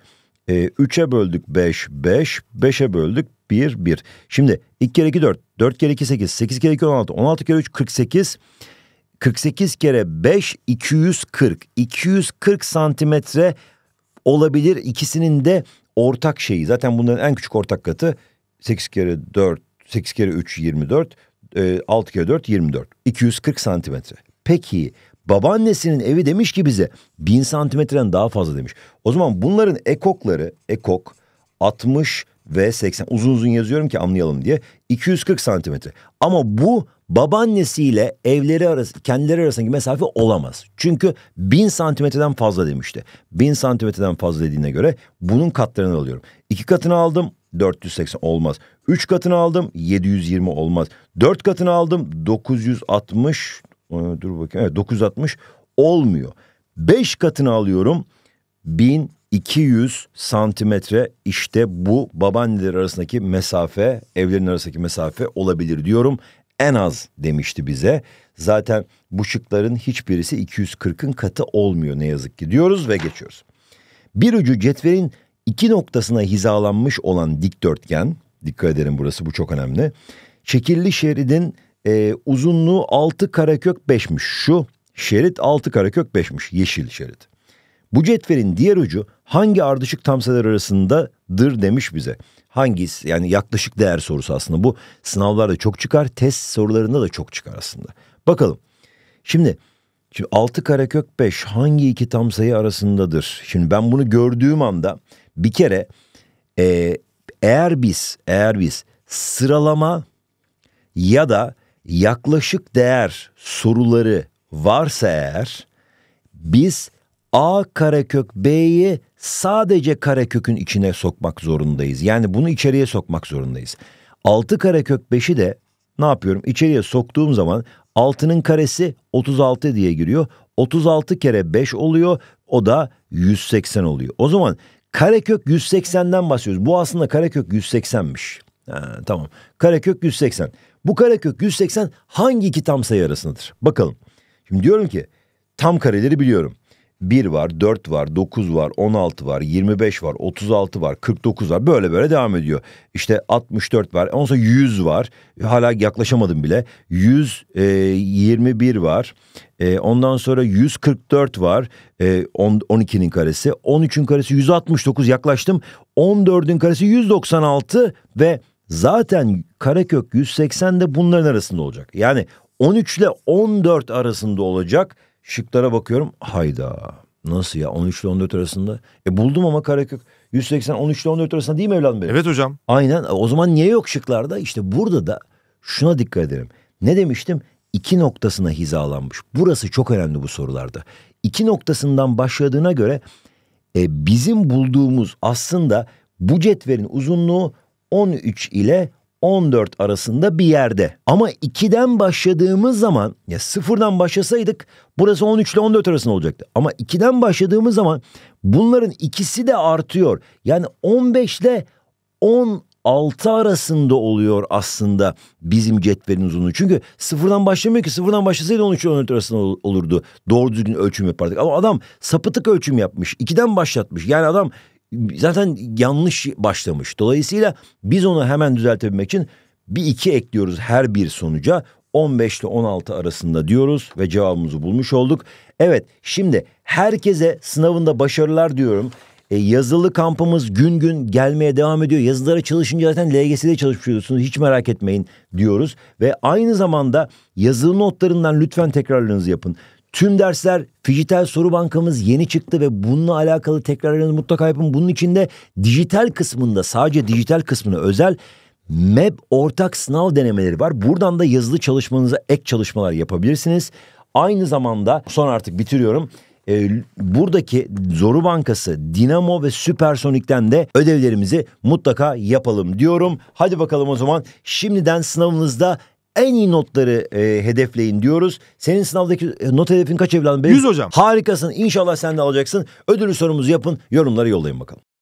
E, 3'e böldük 5, 5. 5'e böldük 1, 1. Şimdi 2 kere 2 4, 4 kere 2 8, 8 kere 2 16, 16 kere 3 48, 48 kere 5 240. 240 santimetre olabilir ikisinin de ortak şeyi. Zaten bunların en küçük ortak katı 8 kere 4, 8 kere 3 24, 6 kere 4 24. 240 santimetre. Peki babaannesinin evi demiş ki bize 1000 santimetreden daha fazla demiş. O zaman bunların ekokları ekok 60 ve 80 uzun uzun yazıyorum ki anlayalım diye 240 santimetre. Ama bu babaannesiyle evleri arası kendileri arasındaki mesafe olamaz. Çünkü 1000 santimetreden fazla demişti. 1000 santimetreden fazla dediğine göre bunun katlarını alıyorum. İki katını aldım 480 olmaz. 3 katını aldım 720 olmaz. 4 katını aldım 960 e, dur bakayım evet 960 olmuyor. 5 katını alıyorum 1000 200 santimetre işte bu babaanneler arasındaki mesafe, evlerin arasındaki mesafe olabilir diyorum. En az demişti bize. Zaten bu şıkların hiçbirisi 240'ın katı olmuyor ne yazık ki diyoruz ve geçiyoruz. Bir ucu cetvelin iki noktasına hizalanmış olan dikdörtgen, dikkat edelim burası bu çok önemli. Çekirli şeridin e, uzunluğu 6 karekök 5'miş. Şu şerit 6 karekök 5'miş yeşil şerit. Bu cetvelin diğer ucu hangi ardışık tam sayılar arasındadır demiş bize. Hangisi yani yaklaşık değer sorusu aslında bu sınavlarda çok çıkar test sorularında da çok çıkar aslında. Bakalım şimdi şimdi 6 karekök 5 hangi iki tam sayı arasındadır? Şimdi ben bunu gördüğüm anda bir kere e, eğer biz eğer biz sıralama ya da yaklaşık değer soruları varsa eğer biz A karekök B'yi sadece karekökün içine sokmak zorundayız. Yani bunu içeriye sokmak zorundayız. 6 karekök 5'i de ne yapıyorum? İçeriye soktuğum zaman 6'nın karesi 36 diye giriyor. 36 kere 5 oluyor. O da 180 oluyor. O zaman karekök 180'den bahsediyoruz. Bu aslında karekök 180'miş. Ha, tamam. Karekök 180. Bu karekök 180 hangi iki tam sayı arasındadır? Bakalım. Şimdi diyorum ki tam kareleri biliyorum. 1 var, 4 var, 9 var, 16 var, 25 var, 36 var, 49 var. Böyle böyle devam ediyor. İşte 64 var. Ondan sonra 100 var. Hala yaklaşamadım bile. 121 e, var. E, ondan sonra 144 var. 12'nin e, karesi. 13'ün karesi 169 yaklaştım. 14'ün karesi 196 ve zaten karekök 180 de bunların arasında olacak. Yani 13 ile 14 arasında olacak Şıklara bakıyorum. Hayda. Nasıl ya 13 ile 14 arasında? E buldum ama karakök 180 13 ile 14 arasında değil mi evladım benim? Evet hocam. Aynen. E, o zaman niye yok şıklarda? İşte burada da şuna dikkat edelim. Ne demiştim? İki noktasına hizalanmış. Burası çok önemli bu sorularda. İki noktasından başladığına göre e, bizim bulduğumuz aslında bu cetvelin uzunluğu 13 ile 14 arasında bir yerde. Ama 2'den başladığımız zaman ya sıfırdan başlasaydık burası 13 ile 14 arasında olacaktı. Ama 2'den başladığımız zaman bunların ikisi de artıyor. Yani 15 ile 16 arasında oluyor aslında bizim cetvelin uzunluğu. Çünkü sıfırdan başlamıyor ki sıfırdan başlasaydı 13 ile 14 arasında olurdu. Doğru düzgün ölçüm yapardık. Ama adam sapıtık ölçüm yapmış. 2'den başlatmış. Yani adam zaten yanlış başlamış. Dolayısıyla biz onu hemen düzeltebilmek için bir iki ekliyoruz her bir sonuca. 15 ile 16 arasında diyoruz ve cevabımızı bulmuş olduk. Evet şimdi herkese sınavında başarılar diyorum. E, yazılı kampımız gün gün gelmeye devam ediyor. Yazılara çalışınca zaten LGS'de çalışıyorsunuz. Hiç merak etmeyin diyoruz. Ve aynı zamanda yazılı notlarından lütfen tekrarlarınızı yapın. Tüm dersler dijital soru bankamız yeni çıktı ve bununla alakalı tekrarlarınızı mutlaka yapın. Bunun içinde dijital kısmında sadece dijital kısmına özel MEB ortak sınav denemeleri var. Buradan da yazılı çalışmanıza ek çalışmalar yapabilirsiniz. Aynı zamanda son artık bitiriyorum. E, buradaki Zoru Bankası, Dinamo ve Süpersonik'ten de ödevlerimizi mutlaka yapalım diyorum. Hadi bakalım o zaman şimdiden sınavınızda en iyi notları e, hedefleyin diyoruz. Senin sınavdaki e, not hedefin kaç evladım benim? 100 hocam. Harikasın. İnşallah sen de alacaksın. Ödülü sorumuzu yapın. Yorumları yollayın bakalım.